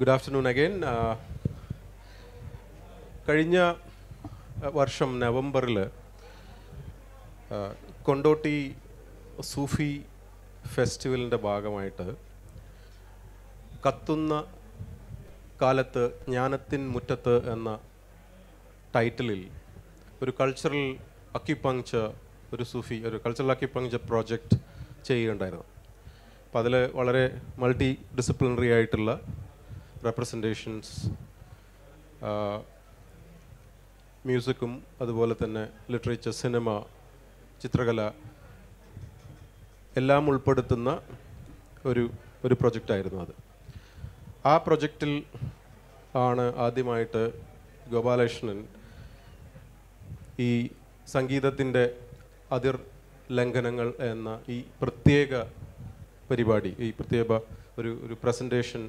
Good afternoon again കഴിഞ്ഞ uh, വർഷം നവംബറിൽ uh, കൊണ്ടോട്ടി സൂഫി ഫെസ്റ്റിവലിൻ്റെ ഭാഗമായിട്ട് കത്തുന്ന കാലത്ത് ജ്ഞാനത്തിൻ മുറ്റത്ത് എന്ന ടൈറ്റിലിൽ ഒരു കൾച്ചറൽ അക്യുപങ്ച ഒരു സൂഫി ഒരു കൾച്ചറൽ അക്യുപങ്ച പ്രോജക്റ്റ് ചെയ്യുകയുണ്ടായിരുന്നു അപ്പോൾ അതിൽ വളരെ മൾട്ടി ഡിസിപ്ലിനറി ആയിട്ടുള്ള റെപ്രസെൻറ്റേഷൻസ് മ്യൂസിക്കും uh, അതുപോലെ തന്നെ ലിറ്ററേച്ചർ സിനിമ ചിത്രകല എല്ലാം ഉൾപ്പെടുത്തുന്ന ഒരു ഒരു പ്രൊജക്റ്റായിരുന്നു അത് ആ പ്രൊജക്റ്റിൽ ആണ് ആദ്യമായിട്ട് ഗോപാലകൃഷ്ണൻ ഈ സംഗീതത്തിൻ്റെ അതിർ ലംഘനങ്ങൾ എന്ന ഈ പ്രത്യേക പരിപാടി ഈ പ്രത്യേക ഒരു ഒരു പ്രസൻറ്റേഷൻ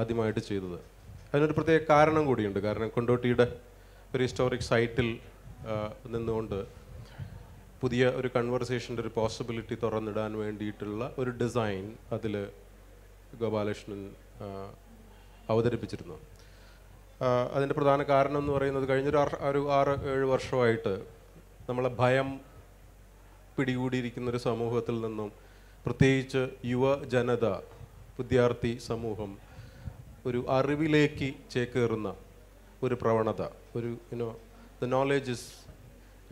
ആദ്യമായിട്ട് ചെയ്തത് അതിനൊരു പ്രത്യേക കാരണം കൂടിയുണ്ട് കാരണം കൊണ്ടോട്ടിയുടെ ഒരു ഹിസ്റ്റോറിക് സൈറ്റിൽ നിന്നുകൊണ്ട് പുതിയ ഒരു കൺവെർസേഷൻ്റെ ഒരു പോസിബിലിറ്റി തുറന്നിടാൻ വേണ്ടിയിട്ടുള്ള ഒരു ഡിസൈൻ അതിൽ ഗോപാലകൃഷ്ണൻ അവതരിപ്പിച്ചിരുന്നു അതിൻ്റെ പ്രധാന കാരണം എന്ന് പറയുന്നത് കഴിഞ്ഞൊരു ഒരു ആറ് ഏഴ് വർഷമായിട്ട് നമ്മളെ ഭയം പിടികൂടിയിരിക്കുന്നൊരു സമൂഹത്തിൽ നിന്നും പ്രത്യേകിച്ച് യുവജനത വിദ്യാർത്ഥി സമൂഹം ഒരു അറിവിലേക്ക് ചേക്കേറുന്ന ഒരു പ്രവണത ഒരു you know the knowledge is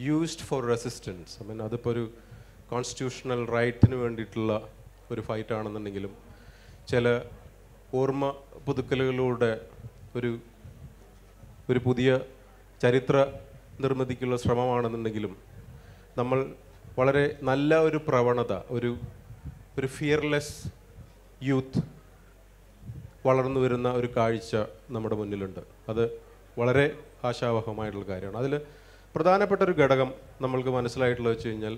used for resistance I mean അതിപ്പോൾ ഒരു കോൺസ്റ്റിറ്റ്യൂഷണൽ റൈറ്റിന് വേണ്ടിയിട്ടുള്ള ഒരു ഫൈറ്റാണെന്നുണ്ടെങ്കിലും ചില ഓർമ്മ പുതുക്കലുകളിലൂടെ ഒരു ഒരു പുതിയ ചരിത്ര നിർമ്മിതിക്കുള്ള ശ്രമമാണെന്നുണ്ടെങ്കിലും നമ്മൾ വളരെ നല്ല ഒരു പ്രവണത ഒരു ഒരു ഫിയർലെസ് യൂത്ത് വളർന്നു വരുന്ന ഒരു കാഴ്ച നമ്മുടെ മുന്നിലുണ്ട് അത് വളരെ ആശാവഹമായിട്ടുള്ള കാര്യമാണ് അതിൽ പ്രധാനപ്പെട്ട ഒരു ഘടകം നമ്മൾക്ക് മനസ്സിലായിട്ടുള്ള വെച്ച് കഴിഞ്ഞാൽ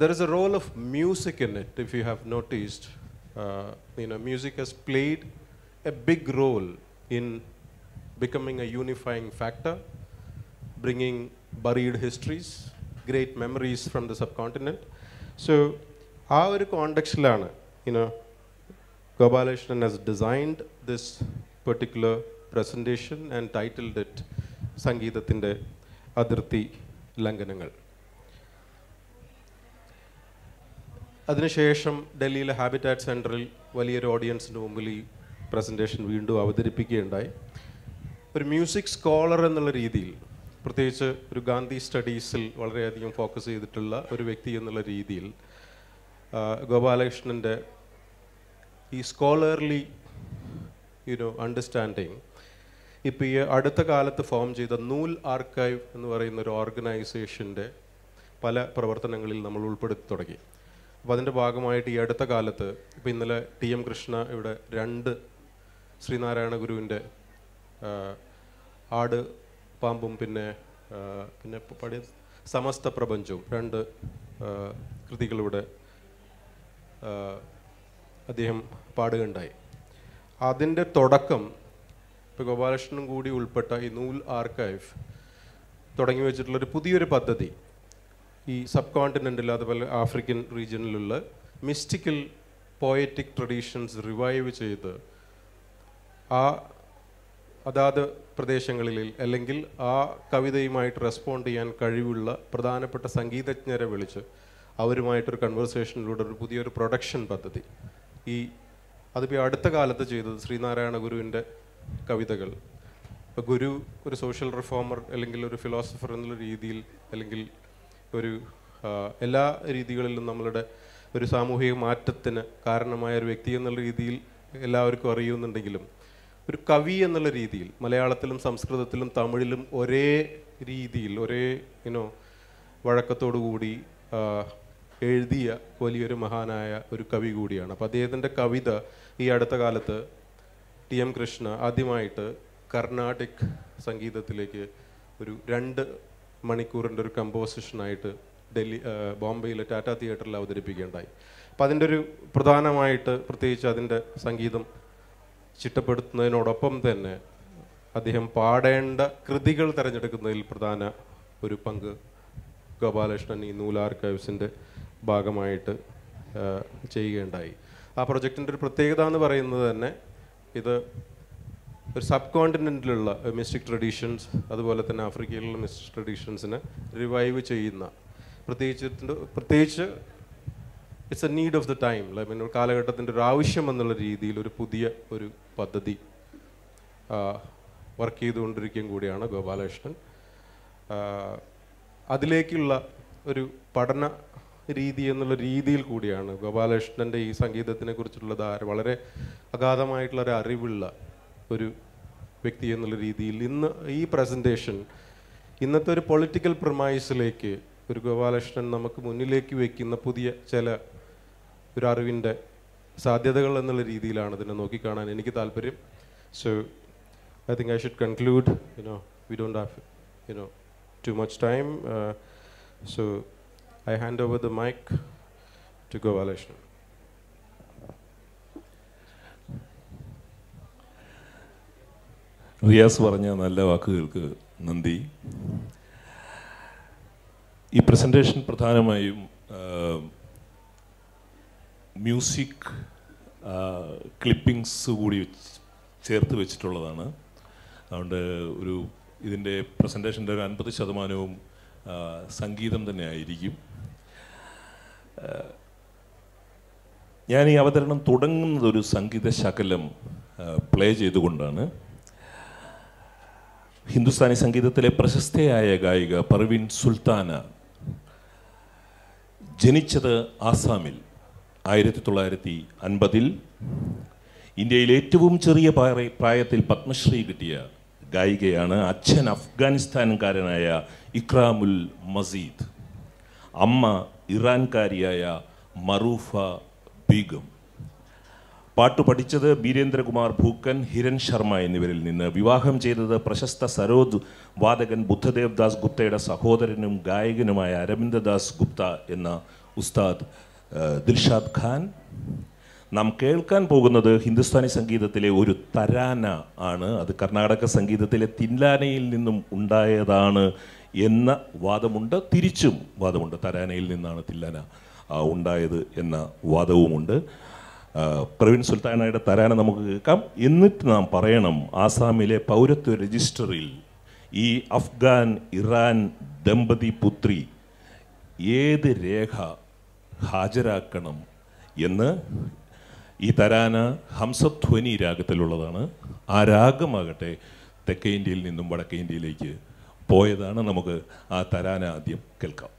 there is a role of music in it if you have noticed you know music has played a big role in becoming a unifying factor bringing buried histories great memories from the subcontinent so ആ ഒരു കോണ്ടക്സ്റ്റിലാണ് you know, Gopalakrishnan has designed this particular presentation and titled it സംഗീതത്തിൻ്റെ അതിർത്തി ലംഘനങ്ങൾ അതിനുശേഷം ഡൽഹിയിലെ habitat സെൻറ്ററിൽ വലിയൊരു ഓഡിയൻസിന് മുമ്പിൽ ഈ പ്രസൻറ്റേഷൻ വീണ്ടും അവതരിപ്പിക്കുകയുണ്ടായി ഒരു മ്യൂസിക് സ്കോളർ എന്നുള്ള രീതിയിൽ പ്രത്യേകിച്ച് ഒരു ഗാന്ധി സ്റ്റഡീസിൽ വളരെയധികം ഫോക്കസ് ചെയ്തിട്ടുള്ള ഒരു വ്യക്തി എന്നുള്ള രീതിയിൽ ഗോപാലകൃഷ്ണൻ്റെ ഈ സ്കോളർലി യുനോ അണ്ടർസ്റ്റാൻഡിങ് ഇപ്പം ഈ അടുത്ത കാലത്ത് ഫോം ചെയ്ത നൂൽ ആർക്കൈവ് എന്ന് പറയുന്ന ഒരു ഓർഗനൈസേഷൻ്റെ പല പ്രവർത്തനങ്ങളിൽ നമ്മൾ ഉൾപ്പെടുത്തി തുടങ്ങി അപ്പോൾ അതിൻ്റെ ഭാഗമായിട്ട് ഈ അടുത്ത കാലത്ത് ഇപ്പം ഇന്നലെ ടി എം കൃഷ്ണ ഇവിടെ രണ്ട് ശ്രീനാരായണ ഗുരുവിൻ്റെ ആട് പാമ്പും പിന്നെ പിന്നെ പടി സമസ്ത പ്രപഞ്ചവും രണ്ട് കൃതികളിവിടെ അദ്ദേഹം പാടുകയുണ്ടായി അതിൻ്റെ തുടക്കം ഇപ്പോൾ ഗോപാലകൃഷ്ണനും കൂടി ഉൾപ്പെട്ട ഈ നൂൽ ആർക്കൈവ് തുടങ്ങി ഒരു പുതിയൊരു പദ്ധതി ഈ സബ് കോണ്ടിനെൻ്റിൽ അതുപോലെ ആഫ്രിക്കൻ റീജിയനിലുള്ള മിസ്റ്റിക്കൽ പോയറ്റിക് ട്രഡീഷൻസ് റിവൈവ് ചെയ്ത് ആ അതാത് പ്രദേശങ്ങളിൽ അല്ലെങ്കിൽ ആ കവിതയുമായിട്ട് റെസ്പോണ്ട് ചെയ്യാൻ കഴിവുള്ള പ്രധാനപ്പെട്ട സംഗീതജ്ഞരെ വിളിച്ച് അവരുമായിട്ടൊരു കൺവെർസേഷനിലൂടെ ഒരു പുതിയൊരു പ്രൊഡക്ഷൻ പദ്ധതി ഈ അതിപ്പോൾ അടുത്ത കാലത്ത് ചെയ്തത് ശ്രീനാരായണ ഗുരുവിൻ്റെ കവിതകൾ ഇപ്പോൾ ഗുരു ഒരു സോഷ്യൽ റിഫോമർ അല്ലെങ്കിൽ ഒരു ഫിലോസഫർ എന്നുള്ള രീതിയിൽ അല്ലെങ്കിൽ ഒരു എല്ലാ രീതികളിലും നമ്മളുടെ ഒരു സാമൂഹിക മാറ്റത്തിന് കാരണമായ ഒരു വ്യക്തി എന്നുള്ള രീതിയിൽ എല്ലാവർക്കും അറിയുന്നുണ്ടെങ്കിലും ഒരു കവി എന്നുള്ള രീതിയിൽ മലയാളത്തിലും സംസ്കൃതത്തിലും തമിഴിലും ഒരേ രീതിയിൽ ഒരേ ഇനോ വഴക്കത്തോടു കൂടി എഴുതിയ വലിയൊരു മഹാനായ ഒരു കവി കൂടിയാണ് അപ്പം അദ്ദേഹത്തിൻ്റെ കവിത ഈ അടുത്ത കാലത്ത് ടി എം കൃഷ്ണ ആദ്യമായിട്ട് കർണാടിക് സംഗീതത്തിലേക്ക് ഒരു രണ്ട് മണിക്കൂറിൻ്റെ ഒരു കമ്പോസിഷനായിട്ട് ഡൽഹി ബോംബെയിലെ ടാറ്റ തിയേറ്ററിൽ അവതരിപ്പിക്കുകയുണ്ടായി അപ്പം അതിൻ്റെ ഒരു പ്രധാനമായിട്ട് പ്രത്യേകിച്ച് അതിൻ്റെ സംഗീതം ചിട്ടപ്പെടുത്തുന്നതിനോടൊപ്പം തന്നെ അദ്ദേഹം പാടേണ്ട കൃതികൾ തിരഞ്ഞെടുക്കുന്നതിൽ പ്രധാന ഒരു പങ്ക് ഗോപാലകൃഷ്ണൻ ഈ നൂലാർക്കൈവ്സിൻ്റെ ഭാഗമായിട്ട് ചെയ്യുകയുണ്ടായി ആ പ്രൊജക്റ്റിൻ്റെ ഒരു പ്രത്യേകത എന്ന് പറയുന്നത് തന്നെ ഇത് ഒരു സബ് കോണ്ടിനെൻറ്റിലുള്ള മിസ്റ്റിക് ട്രഡീഷൻസ് അതുപോലെ തന്നെ ആഫ്രിക്കയിലുള്ള മിസ്റ്റിക് ട്രഡീഷൻസിനെ റിവൈവ് ചെയ്യുന്ന പ്രത്യേകിച്ച് പ്രത്യേകിച്ച് it's a need of the time I mean ഒരു കാലഘട്ടത്തിൻ്റെ ഒരു ആവശ്യം എന്നുള്ള രീതിയിൽ ഒരു പുതിയ ഒരു പദ്ധതി വർക്ക് ചെയ്തുകൊണ്ടിരിക്കുകയും കൂടിയാണ് ഗോപാലകൃഷ്ണൻ അതിലേക്കുള്ള ഒരു പഠന രീതി എന്നുള്ള രീതിയിൽ കൂടിയാണ് ഗോപാലകൃഷ്ണൻ്റെ ഈ സംഗീതത്തിനെ കുറിച്ചുള്ള ധാര വളരെ അഗാധമായിട്ടുള്ള ഒരു അറിവുള്ള ഒരു വ്യക്തി എന്നുള്ള രീതിയിൽ ഇന്ന് ഈ പ്രസൻറ്റേഷൻ ഇന്നത്തെ ഒരു പൊളിറ്റിക്കൽ പ്രമൈസിലേക്ക് ഒരു ഗോപാലകൃഷ്ണൻ നമുക്ക് മുന്നിലേക്ക് വയ്ക്കുന്ന പുതിയ ചില ഒരു അറിവിൻ്റെ സാധ്യതകൾ എന്നുള്ള രീതിയിലാണ് ഇതിനെ നോക്കിക്കാണാൻ എനിക്ക് താല്പര്യം so I think I should conclude you know we don't have you know too much time so I hand over the mic to Govalakrishnan. Riyas പറഞ്ഞ നല്ല വാക്കുകൾക്ക് നന്ദി ഈ പ്രസൻറ്റേഷൻ പ്രധാനമായും മ്യൂസിക് ക്ലിപ്പിങ്സ് കൂടി ചേർത്ത് വെച്ചിട്ടുള്ളതാണ് അതുകൊണ്ട് ഒരു ഇതിൻ്റെ പ്രസൻറ്റേഷൻ്റെ ഒരു അൻപത് ശതമാനവും സംഗീതം തന്നെ ആയിരിക്കും ഞാൻ ഈ അവതരണം തുടങ്ങുന്നത് ഒരു സംഗീത ശകലം പ്ലേ ചെയ്തുകൊണ്ടാണ് ഹിന്ദുസ്ഥാനി സംഗീതത്തിലെ പ്രശസ്തയായ ഗായിക പർവീൺ സുൽത്താന ജനിച്ചത് ആസാമിൽ ആയിരത്തി തൊള്ളായിരത്തി അൻപതിൽ ഇന്ത്യയിൽ ഏറ്റവും ചെറിയ പ്രായത്തിൽ പത്മശ്രീ കിട്ടിയ ഗായികയാണ് അച്ഛൻ അഫ്ഗാനിസ്ഥാൻകാരനായ ഇക്രാമുൽ മസീദ് അമ്മ ഇറാൻകാരിയായ മറൂഫ ബീഗം പാട്ടു പഠിച്ചത് ബീരേന്ദ്രകുമാർ ഭൂക്കൻ ഹിരൺ ശർമ്മ എന്നിവരിൽ നിന്ന് വിവാഹം ചെയ്തത് പ്രശസ്ത സരോദ് വാദകൻ ബുദ്ധദേവ് ദാസ് ഗുപ്തയുടെ സഹോദരനും ഗായകനുമായ ദാസ് ഗുപ്ത എന്ന ഉസ്താദ് ദിൽഷാദ് ഖാൻ നാം കേൾക്കാൻ പോകുന്നത് ഹിന്ദുസ്ഥാനി സംഗീതത്തിലെ ഒരു തരാന ആണ് അത് കർണാടക സംഗീതത്തിലെ തിൻലാനയിൽ നിന്നും ഉണ്ടായതാണ് എന്ന വാദമുണ്ട് തിരിച്ചും വാദമുണ്ട് തരാനയിൽ നിന്നാണ് തില്ലാന ഉണ്ടായത് എന്ന വാദവുമുണ്ട് പ്രവീൺ സുൽത്താനയുടെ തരാന നമുക്ക് കേൾക്കാം എന്നിട്ട് നാം പറയണം ആസാമിലെ പൗരത്വ രജിസ്റ്ററിൽ ഈ അഫ്ഗാൻ ഇറാൻ ദമ്പതി പുത്രി ഏത് രേഖ ഹാജരാക്കണം എന്ന് ഈ തരാന ഹംസധ്വനി രാഗത്തിലുള്ളതാണ് ആ രാഗമാകട്ടെ തെക്കേ ഇന്ത്യയിൽ നിന്നും വടക്കേ ഇന്ത്യയിലേക്ക് പോയതാണ് നമുക്ക് ആ തരാന ആദ്യം കേൾക്കാം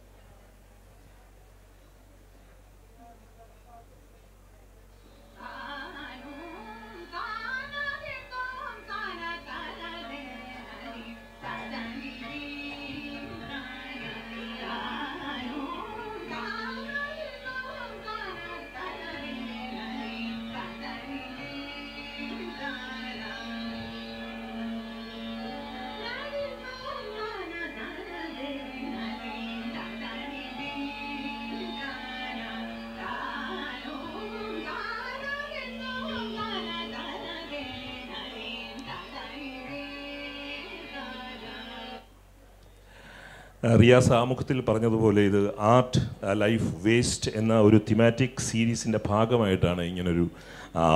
റിയാസ് ആമുഖത്തിൽ പറഞ്ഞതുപോലെ ഇത് ആർട്ട് ലൈഫ് വേസ്റ്റ് എന്ന ഒരു തിമാറ്റിക് സീരീസിൻ്റെ ഭാഗമായിട്ടാണ് ഇങ്ങനൊരു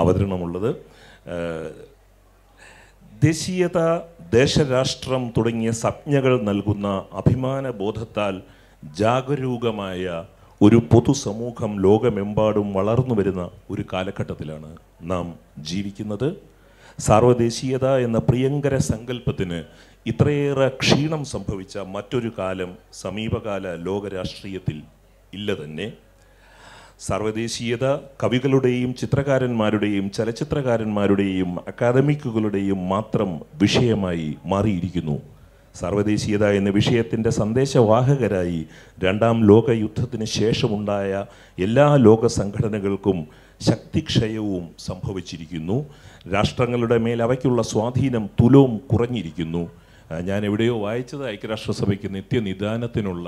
അവതരണമുള്ളത് ദേശീയത ദേശരാഷ്ട്രം തുടങ്ങിയ സംജ്ഞകൾ നൽകുന്ന അഭിമാന ബോധത്താൽ ജാഗരൂകമായ ഒരു പൊതുസമൂഹം ലോകമെമ്പാടും വളർന്നു വരുന്ന ഒരു കാലഘട്ടത്തിലാണ് നാം ജീവിക്കുന്നത് സാർവദേശീയത എന്ന പ്രിയങ്കര സങ്കല്പത്തിന് ഇത്രയേറെ ക്ഷീണം സംഭവിച്ച മറ്റൊരു കാലം സമീപകാല ലോകരാഷ്ട്രീയത്തിൽ ഇല്ല തന്നെ സർവദേശീയത കവികളുടെയും ചിത്രകാരന്മാരുടെയും ചലച്ചിത്രകാരന്മാരുടെയും അക്കാദമിക്കുകളുടെയും മാത്രം വിഷയമായി മാറിയിരിക്കുന്നു സർവദേശീയത എന്ന വിഷയത്തിൻ്റെ സന്ദേശവാഹകരായി രണ്ടാം ലോക യുദ്ധത്തിന് ശേഷമുണ്ടായ എല്ലാ ലോക സംഘടനകൾക്കും ശക്തിക്ഷയവും സംഭവിച്ചിരിക്കുന്നു രാഷ്ട്രങ്ങളുടെ മേൽ അവയ്ക്കുള്ള സ്വാധീനം തുലവും കുറഞ്ഞിരിക്കുന്നു ഞാൻ എവിടെയോ വായിച്ചത് ഐക്യരാഷ്ട്രസഭയ്ക്ക് നിത്യനിദാനത്തിനുള്ള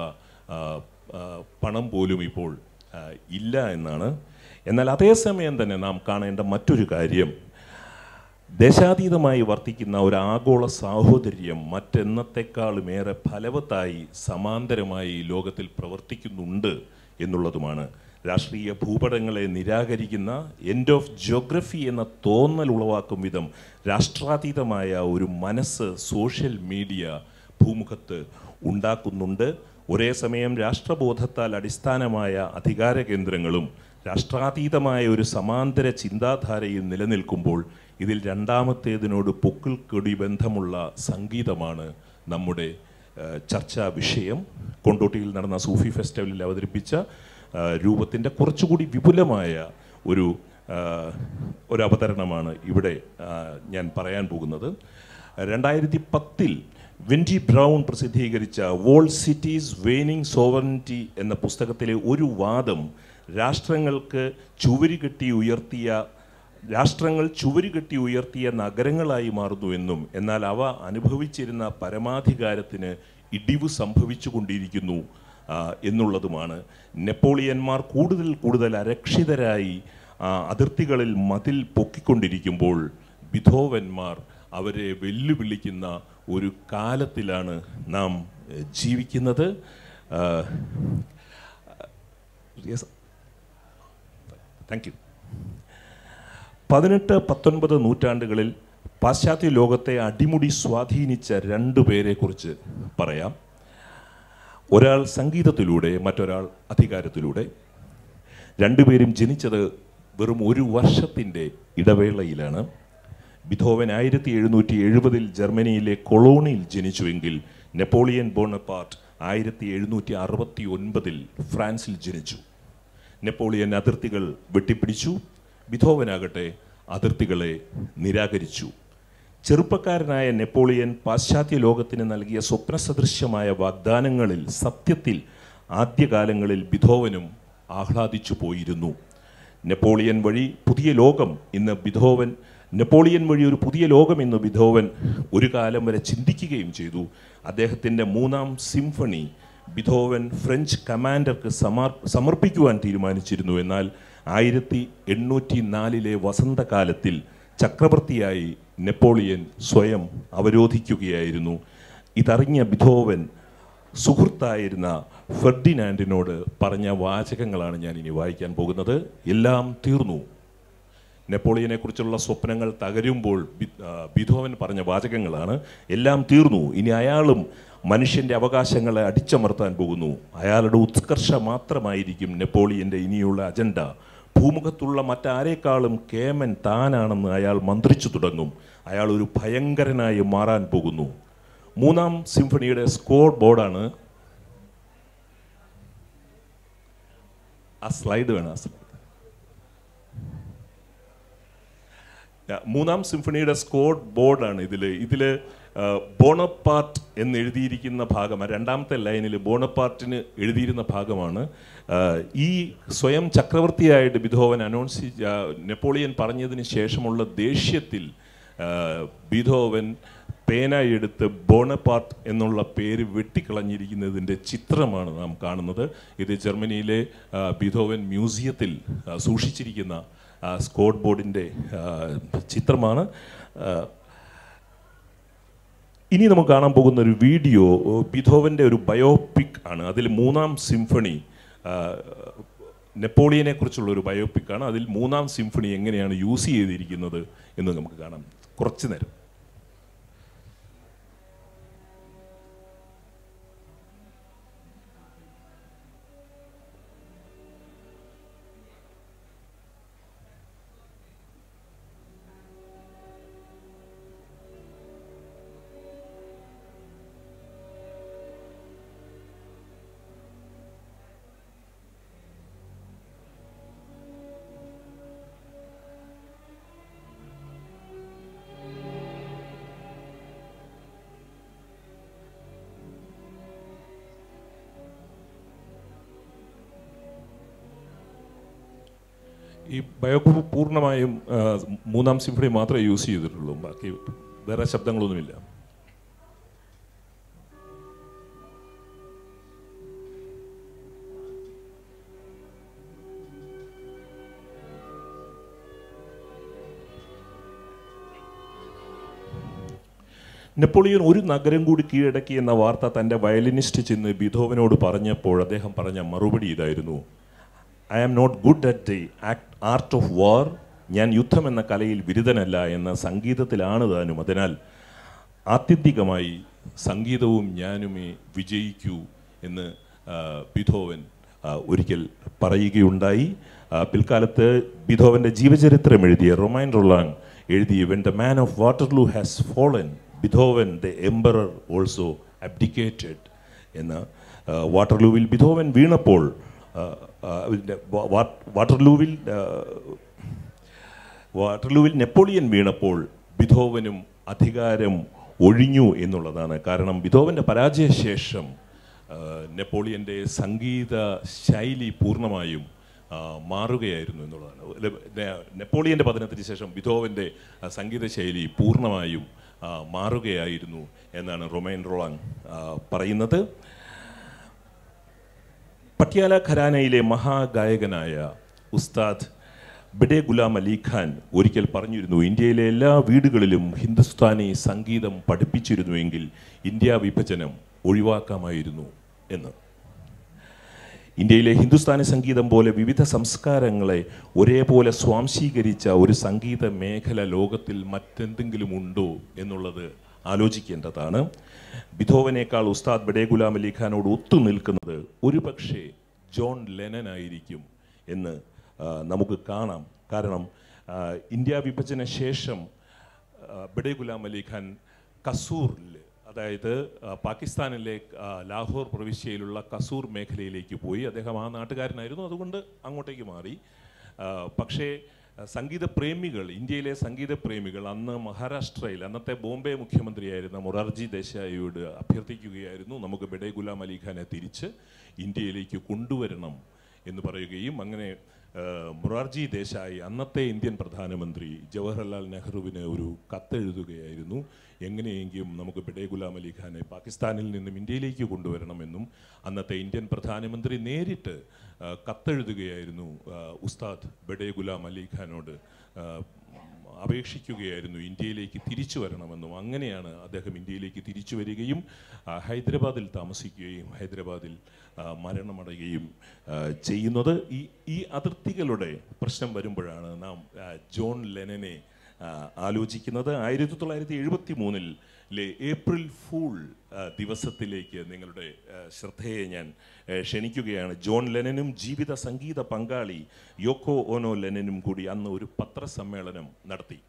പണം പോലും ഇപ്പോൾ ഇല്ല എന്നാണ് എന്നാൽ അതേസമയം തന്നെ നാം കാണേണ്ട മറ്റൊരു കാര്യം ദേശാതീതമായി വർത്തിക്കുന്ന ഒരു ആഗോള സാഹോദര്യം മറ്റെന്നത്തെക്കാളും ഏറെ ഫലവത്തായി സമാന്തരമായി ലോകത്തിൽ പ്രവർത്തിക്കുന്നുണ്ട് എന്നുള്ളതുമാണ് രാഷ്ട്രീയ ഭൂപടങ്ങളെ നിരാകരിക്കുന്ന എൻഡ് ഓഫ് ജോഗ്രഫി എന്ന തോന്നൽ ഉളവാക്കും വിധം രാഷ്ട്രാതീതമായ ഒരു മനസ്സ് സോഷ്യൽ മീഡിയ ഭൂമുഖത്ത് ഉണ്ടാക്കുന്നുണ്ട് ഒരേ സമയം രാഷ്ട്രബോധത്താൽ അടിസ്ഥാനമായ അധികാര കേന്ദ്രങ്ങളും രാഷ്ട്രാതീതമായ ഒരു സമാന്തര ചിന്താധാരയും നിലനിൽക്കുമ്പോൾ ഇതിൽ രണ്ടാമത്തേതിനോട് പൊക്കിൽ കൊടി ബന്ധമുള്ള സംഗീതമാണ് നമ്മുടെ ചർച്ചാ വിഷയം കൊണ്ടോട്ടിയിൽ നടന്ന സൂഫി ഫെസ്റ്റിവലിൽ അവതരിപ്പിച്ച രൂപത്തിൻ്റെ കുറച്ചുകൂടി വിപുലമായ ഒരു ഒരു അവതരണമാണ് ഇവിടെ ഞാൻ പറയാൻ പോകുന്നത് രണ്ടായിരത്തി പത്തിൽ വിൻഡി ബ്രൗൺ പ്രസിദ്ധീകരിച്ച വോൾ സിറ്റീസ് വെയിനിങ് സോവറിറ്റി എന്ന പുസ്തകത്തിലെ ഒരു വാദം രാഷ്ട്രങ്ങൾക്ക് ചുവരി കെട്ടി ഉയർത്തിയ രാഷ്ട്രങ്ങൾ ചുവരുകെട്ടി ഉയർത്തിയ നഗരങ്ങളായി മാറുന്നുവെന്നും എന്നാൽ അവ അനുഭവിച്ചിരുന്ന പരമാധികാരത്തിന് ഇടിവ് സംഭവിച്ചു കൊണ്ടിരിക്കുന്നു എന്നുള്ളതുമാണ് നെപ്പോളിയന്മാർ കൂടുതൽ കൂടുതൽ അരക്ഷിതരായി അതിർത്തികളിൽ മതിൽ പൊക്കിക്കൊണ്ടിരിക്കുമ്പോൾ വിധോവന്മാർ അവരെ വെല്ലുവിളിക്കുന്ന ഒരു കാലത്തിലാണ് നാം ജീവിക്കുന്നത് താങ്ക് യു പതിനെട്ട് പത്തൊൻപത് നൂറ്റാണ്ടുകളിൽ പാശ്ചാത്യ ലോകത്തെ അടിമുടി സ്വാധീനിച്ച രണ്ടു പേരെക്കുറിച്ച് പറയാം ഒരാൾ സംഗീതത്തിലൂടെ മറ്റൊരാൾ അധികാരത്തിലൂടെ രണ്ടുപേരും ജനിച്ചത് വെറും ഒരു വർഷത്തിൻ്റെ ഇടവേളയിലാണ് ബിധോവൻ ആയിരത്തി എഴുന്നൂറ്റി എഴുപതിൽ ജർമ്മനിയിലെ കൊളോണിയിൽ ജനിച്ചുവെങ്കിൽ നെപ്പോളിയൻ ബോണപ്പാർട്ട് ആയിരത്തി എഴുന്നൂറ്റി അറുപത്തി ഒൻപതിൽ ഫ്രാൻസിൽ ജനിച്ചു നെപ്പോളിയൻ അതിർത്തികൾ വെട്ടിപ്പിടിച്ചു ബിധോവനാകട്ടെ അതിർത്തികളെ നിരാകരിച്ചു ചെറുപ്പക്കാരനായ നെപ്പോളിയൻ പാശ്ചാത്യ ലോകത്തിന് നൽകിയ സദൃശ്യമായ വാഗ്ദാനങ്ങളിൽ സത്യത്തിൽ ആദ്യകാലങ്ങളിൽ ബിധോവനും ആഹ്ലാദിച്ചു പോയിരുന്നു നെപ്പോളിയൻ വഴി പുതിയ ലോകം ഇന്ന് ബിധോവൻ നെപ്പോളിയൻ വഴി ഒരു പുതിയ ലോകം ഇന്ന് ബിധോവൻ ഒരു കാലം വരെ ചിന്തിക്കുകയും ചെയ്തു അദ്ദേഹത്തിൻ്റെ മൂന്നാം സിംഫണി ബിധോവൻ ഫ്രഞ്ച് കമാൻഡർക്ക് സമർപ്പിക്കുവാൻ തീരുമാനിച്ചിരുന്നു എന്നാൽ ആയിരത്തി എണ്ണൂറ്റി നാലിലെ വസന്തകാലത്തിൽ ചക്രവർത്തിയായി നെപ്പോളിയൻ സ്വയം അവരോധിക്കുകയായിരുന്നു ഇതറിഞ്ഞ ബിധോവൻ സുഹൃത്തായിരുന്ന ഫെർഡിനാൻഡിനോട് പറഞ്ഞ വാചകങ്ങളാണ് ഞാൻ ഇനി വായിക്കാൻ പോകുന്നത് എല്ലാം തീർന്നു നെപ്പോളിയനെക്കുറിച്ചുള്ള സ്വപ്നങ്ങൾ തകരുമ്പോൾ ബിധോവൻ പറഞ്ഞ വാചകങ്ങളാണ് എല്ലാം തീർന്നു ഇനി അയാളും മനുഷ്യൻ്റെ അവകാശങ്ങളെ അടിച്ചമർത്താൻ പോകുന്നു അയാളുടെ ഉത്കർഷ മാത്രമായിരിക്കും നെപ്പോളിയൻ്റെ ഇനിയുള്ള അജണ്ട ഭൂമുഖത്തുള്ള മറ്റാരേക്കാളും കേമൻ താനാണെന്ന് അയാൾ മന്ത്രിച്ചു തുടങ്ങും അയാൾ ഒരു ഭയങ്കരനായി മാറാൻ പോകുന്നു മൂന്നാം സിംഫണിയുടെ സ്കോർ ബോർഡാണ് ആ സ്ലൈഡ് വേണം ആ സ്ലൈഡ് മൂന്നാം സിംഫണിയുടെ സ്കോർ ബോർഡാണ് ഇതിൽ ഇതിൽ ബോണപ്പാർട്ട് എന്നെഴുതിയിരിക്കുന്ന ഭാഗമാണ് രണ്ടാമത്തെ ലൈനിൽ ബോണപ്പാർട്ടിന് എഴുതിയിരുന്ന ഭാഗമാണ് ഈ സ്വയം ചക്രവർത്തിയായിട്ട് ബിധോവൻ അനൗൺസ് നെപ്പോളിയൻ പറഞ്ഞതിന് ശേഷമുള്ള ദേഷ്യത്തിൽ ബിധോവൻ പേന എടുത്ത് ബോണപാർട്ട് എന്നുള്ള പേര് വെട്ടിക്കളഞ്ഞിരിക്കുന്നതിൻ്റെ ചിത്രമാണ് നാം കാണുന്നത് ഇത് ജർമ്മനിയിലെ ബിധോവൻ മ്യൂസിയത്തിൽ സൂക്ഷിച്ചിരിക്കുന്ന സ്കോട്ട് ബോർഡിൻ്റെ ചിത്രമാണ് ഇനി നമുക്ക് കാണാൻ പോകുന്ന ഒരു വീഡിയോ ബിധോവൻ്റെ ഒരു ബയോപിക് ആണ് അതിൽ മൂന്നാം സിംഫണി നെപ്പോളിയനെ കുറിച്ചുള്ള ഒരു ബയോപിക്കാണ് അതിൽ മൂന്നാം സിംഫണി എങ്ങനെയാണ് യൂസ് ചെയ്തിരിക്കുന്നത് എന്ന് നമുക്ക് കാണാം കുറച്ചു നേരം ബയോകോപ്പ് പൂർണ്ണമായും മൂന്നാം സിംഫണി മാത്രമേ യൂസ് ചെയ്തിട്ടുള്ളൂ ബാക്കി വേറെ ശബ്ദങ്ങളൊന്നുമില്ല നെപ്പോളിയൻ ഒരു നഗരം കൂടി കീഴടക്കി എന്ന വാർത്ത തൻ്റെ വയലിനിസ്റ്റ് ചെന്ന് ബിധോവനോട് പറഞ്ഞപ്പോൾ അദ്ദേഹം പറഞ്ഞ മറുപടി ഇതായിരുന്നു I am not good at the act art of war ഞാൻ യുദ്ധം എന്ന കലയിൽ ബിരുദനല്ല എന്ന സംഗീതത്തിലാണ് താനും അതിനാൽ ആത്യന്തികമായി സംഗീതവും ഞാനുമേ വിജയിക്കൂ എന്ന് ബിധോവൻ ഒരിക്കൽ പറയുകയുണ്ടായി പിൽക്കാലത്ത് ബിധോവൻ്റെ ജീവചരിത്രം എഴുതിയ റൊമൈൻ റൊളാങ് എഴുതിയ when the man of Waterloo has fallen Beethoven the emperor also abdicated എന്ന വാട്ടർലൂവിൽ ബിധോവൻ വീണപ്പോൾ വാട്ടർലൂവിൽ വാട്ടർലൂവിൽ നെപ്പോളിയൻ വീണപ്പോൾ വിധോവനും അധികാരം ഒഴിഞ്ഞു എന്നുള്ളതാണ് കാരണം ബിധോവൻ്റെ പരാജയശേഷം നെപ്പോളിയൻ്റെ സംഗീത ശൈലി പൂർണ്ണമായും മാറുകയായിരുന്നു എന്നുള്ളതാണ് നെപ്പോളിയൻ്റെ പതനത്തിന് ശേഷം വിധോവൻ്റെ സംഗീത ശൈലി പൂർണ്ണമായും മാറുകയായിരുന്നു എന്നാണ് റൊമൈൻ റോളാങ് പറയുന്നത് പട്യാല ഖരാനയിലെ മഹാഗായകനായ ഉസ്താദ് ബഡേ ഗുലാം അലി ഖാൻ ഒരിക്കൽ പറഞ്ഞിരുന്നു ഇന്ത്യയിലെ എല്ലാ വീടുകളിലും ഹിന്ദുസ്ഥാനി സംഗീതം പഠിപ്പിച്ചിരുന്നുവെങ്കിൽ ഇന്ത്യ വിഭജനം ഒഴിവാക്കാമായിരുന്നു എന്ന് ഇന്ത്യയിലെ ഹിന്ദുസ്ഥാനി സംഗീതം പോലെ വിവിധ സംസ്കാരങ്ങളെ ഒരേപോലെ സ്വാംശീകരിച്ച ഒരു സംഗീത മേഖല ലോകത്തിൽ മറ്റെന്തെങ്കിലും ഉണ്ടോ എന്നുള്ളത് ആലോചിക്കേണ്ടതാണ് ബിധോവനേക്കാൾ ഉസ്താദ് ബഡേ ഗുലാം അലി ഖാനോട് ഒത്തു നിൽക്കുന്നത് ഒരു പക്ഷേ ജോൺ ലെനൻ ആയിരിക്കും എന്ന് നമുക്ക് കാണാം കാരണം ഇന്ത്യ വിഭജന ശേഷം ബഡേ ഗുലാം അലി ഖാൻ കസൂറിൽ അതായത് പാകിസ്ഥാനിലെ ലാഹോർ പ്രവിശ്യയിലുള്ള കസൂർ മേഖലയിലേക്ക് പോയി അദ്ദേഹം ആ നാട്ടുകാരനായിരുന്നു അതുകൊണ്ട് അങ്ങോട്ടേക്ക് മാറി പക്ഷേ സംഗീത പ്രേമികൾ ഇന്ത്യയിലെ സംഗീത പ്രേമികൾ അന്ന് മഹാരാഷ്ട്രയിൽ അന്നത്തെ ബോംബെ മുഖ്യമന്ത്രിയായിരുന്ന മൊറാർജി ദേശായിയോട് അഭ്യർത്ഥിക്കുകയായിരുന്നു നമുക്ക് ബെഡേ ഗുലാം അലിഖാനെ തിരിച്ച് ഇന്ത്യയിലേക്ക് കൊണ്ടുവരണം എന്ന് പറയുകയും അങ്ങനെ മൊറാർജി ദേശായി അന്നത്തെ ഇന്ത്യൻ പ്രധാനമന്ത്രി ജവഹർലാൽ നെഹ്റുവിന് ഒരു കത്തെഴുതുകയായിരുന്നു എങ്ങനെയെങ്കിലും നമുക്ക് ബഡേ ഗുലാം അലി ഖാനെ പാകിസ്ഥാനിൽ നിന്നും ഇന്ത്യയിലേക്ക് കൊണ്ടുവരണമെന്നും അന്നത്തെ ഇന്ത്യൻ പ്രധാനമന്ത്രി നേരിട്ട് കത്തെഴുതുകയായിരുന്നു ഉസ്താദ് ബഡേ ഗുലാം അലി ഖാനോട് അപേക്ഷിക്കുകയായിരുന്നു ഇന്ത്യയിലേക്ക് തിരിച്ചു വരണമെന്നും അങ്ങനെയാണ് അദ്ദേഹം ഇന്ത്യയിലേക്ക് തിരിച്ചു വരികയും ഹൈദരാബാദിൽ താമസിക്കുകയും ഹൈദരാബാദിൽ മരണമടയുകയും ചെയ്യുന്നത് ഈ ഈ അതിർത്തികളുടെ പ്രശ്നം വരുമ്പോഴാണ് നാം ജോൺ ലെനനെ ആലോചിക്കുന്നത് ആയിരത്തി തൊള്ളായിരത്തി എഴുപത്തി മൂന്നിൽ ലെ ഏപ്രിൽ ഫൂൾ ദിവസത്തിലേക്ക് നിങ്ങളുടെ ശ്രദ്ധയെ ഞാൻ ക്ഷണിക്കുകയാണ് ജോൺ ലെനനും ജീവിത സംഗീത പങ്കാളി യോക്കോ ഓനോ ലെനനും കൂടി അന്ന് ഒരു പത്രസമ്മേളനം നടത്തി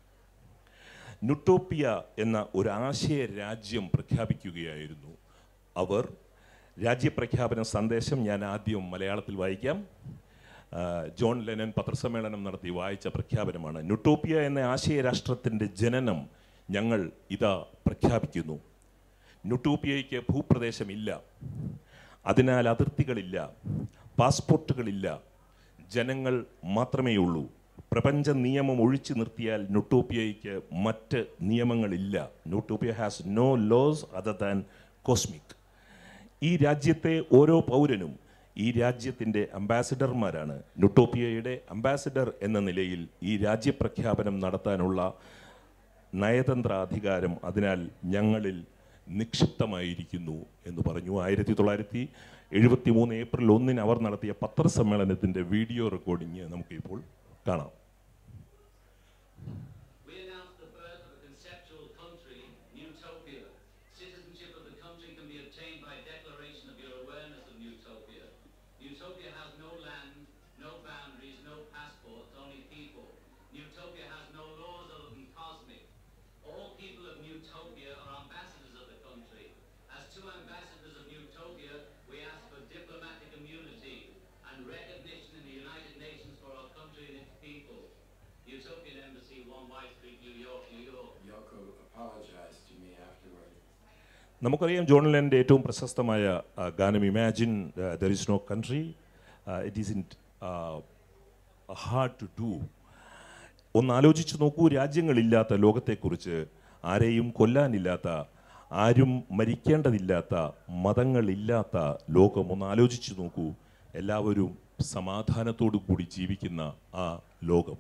നുട്ടോപ്പിയ എന്ന ഒരു ആശയ രാജ്യം പ്രഖ്യാപിക്കുകയായിരുന്നു അവർ രാജ്യപ്രഖ്യാപന സന്ദേശം ഞാൻ ആദ്യം മലയാളത്തിൽ വായിക്കാം ജോൺ ലെനൻ പത്രസമ്മേളനം നടത്തി വായിച്ച പ്രഖ്യാപനമാണ് നുട്ടോപ്പിയ എന്ന ആശയ രാഷ്ട്രത്തിൻ്റെ ജനനം ഞങ്ങൾ ഇതാ പ്രഖ്യാപിക്കുന്നു നുട്ടൂപ്പിയയ്ക്ക് ഭൂപ്രദേശമില്ല അതിനാൽ അതിർത്തികളില്ല പാസ്പോർട്ടുകളില്ല ജനങ്ങൾ മാത്രമേയുള്ളൂ പ്രപഞ്ച നിയമം ഒഴിച്ചു നിർത്തിയാൽ ന്യൂട്ടോപ്പിയയ്ക്ക് മറ്റ് നിയമങ്ങളില്ല Nutopia has no laws other than cosmic ഈ രാജ്യത്തെ ഓരോ പൗരനും ഈ രാജ്യത്തിൻ്റെ അംബാസിഡർമാരാണ് ന്യൂട്ടോപ്പിയയുടെ അംബാസിഡർ എന്ന നിലയിൽ ഈ രാജ്യപ്രഖ്യാപനം നടത്താനുള്ള നയതന്ത്രാധികാരം അതിനാൽ ഞങ്ങളിൽ നിക്ഷിപ്തമായിരിക്കുന്നു എന്ന് പറഞ്ഞു ആയിരത്തി തൊള്ളായിരത്തി എഴുപത്തി മൂന്ന് ഏപ്രിൽ ഒന്നിന് അവർ നടത്തിയ പത്രസമ്മേളനത്തിൻ്റെ വീഡിയോ റെക്കോർഡിങ് നമുക്കിപ്പോൾ കാണാം നമുക്കറിയാം ജോൺ ലെൻ്റെ ഏറ്റവും പ്രശസ്തമായ ഗാനം imagine there is no country it isn't hard to do ഒന്ന് ആലോചിച്ച് നോക്കൂ രാജ്യങ്ങളില്ലാത്ത ലോകത്തെക്കുറിച്ച് ആരെയും കൊല്ലാനില്ലാത്ത ആരും മരിക്കേണ്ടതില്ലാത്ത മതങ്ങളില്ലാത്ത ലോകം ഒന്ന് ആലോചിച്ച് നോക്കൂ എല്ലാവരും സമാധാനത്തോടു കൂടി ജീവിക്കുന്ന ആ ലോകം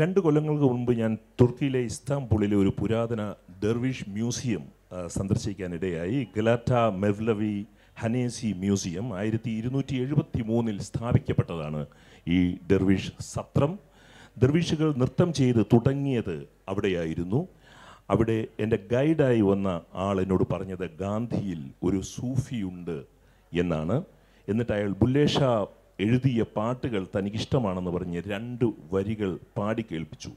രണ്ട് കൊല്ലങ്ങൾക്ക് മുൻപ് ഞാൻ തുർക്കിയിലെ ഇസ്താംബുളിലെ ഒരു പുരാതന ദർവിഷ് മ്യൂസിയം സന്ദർശിക്കാനിടയായി ഗലാറ്റ മെവ്ലവി ഹനേസി മ്യൂസിയം ആയിരത്തി ഇരുന്നൂറ്റി എഴുപത്തി മൂന്നിൽ സ്ഥാപിക്കപ്പെട്ടതാണ് ഈ ദർവിഷ് സത്രം ദർവിഷുകൾ നൃത്തം ചെയ്ത് തുടങ്ങിയത് അവിടെയായിരുന്നു അവിടെ എൻ്റെ ഗൈഡായി വന്ന ആൾ എന്നോട് പറഞ്ഞത് ഗാന്ധിയിൽ ഒരു സൂഫിയുണ്ട് എന്നാണ് എന്നിട്ട് അയാൾ ബുല്ലേഷ എഴുതിയ പാട്ടുകൾ തനിക്കിഷ്ടമാണെന്ന് പറഞ്ഞ് രണ്ട് വരികൾ പാടി കേൾപ്പിച്ചു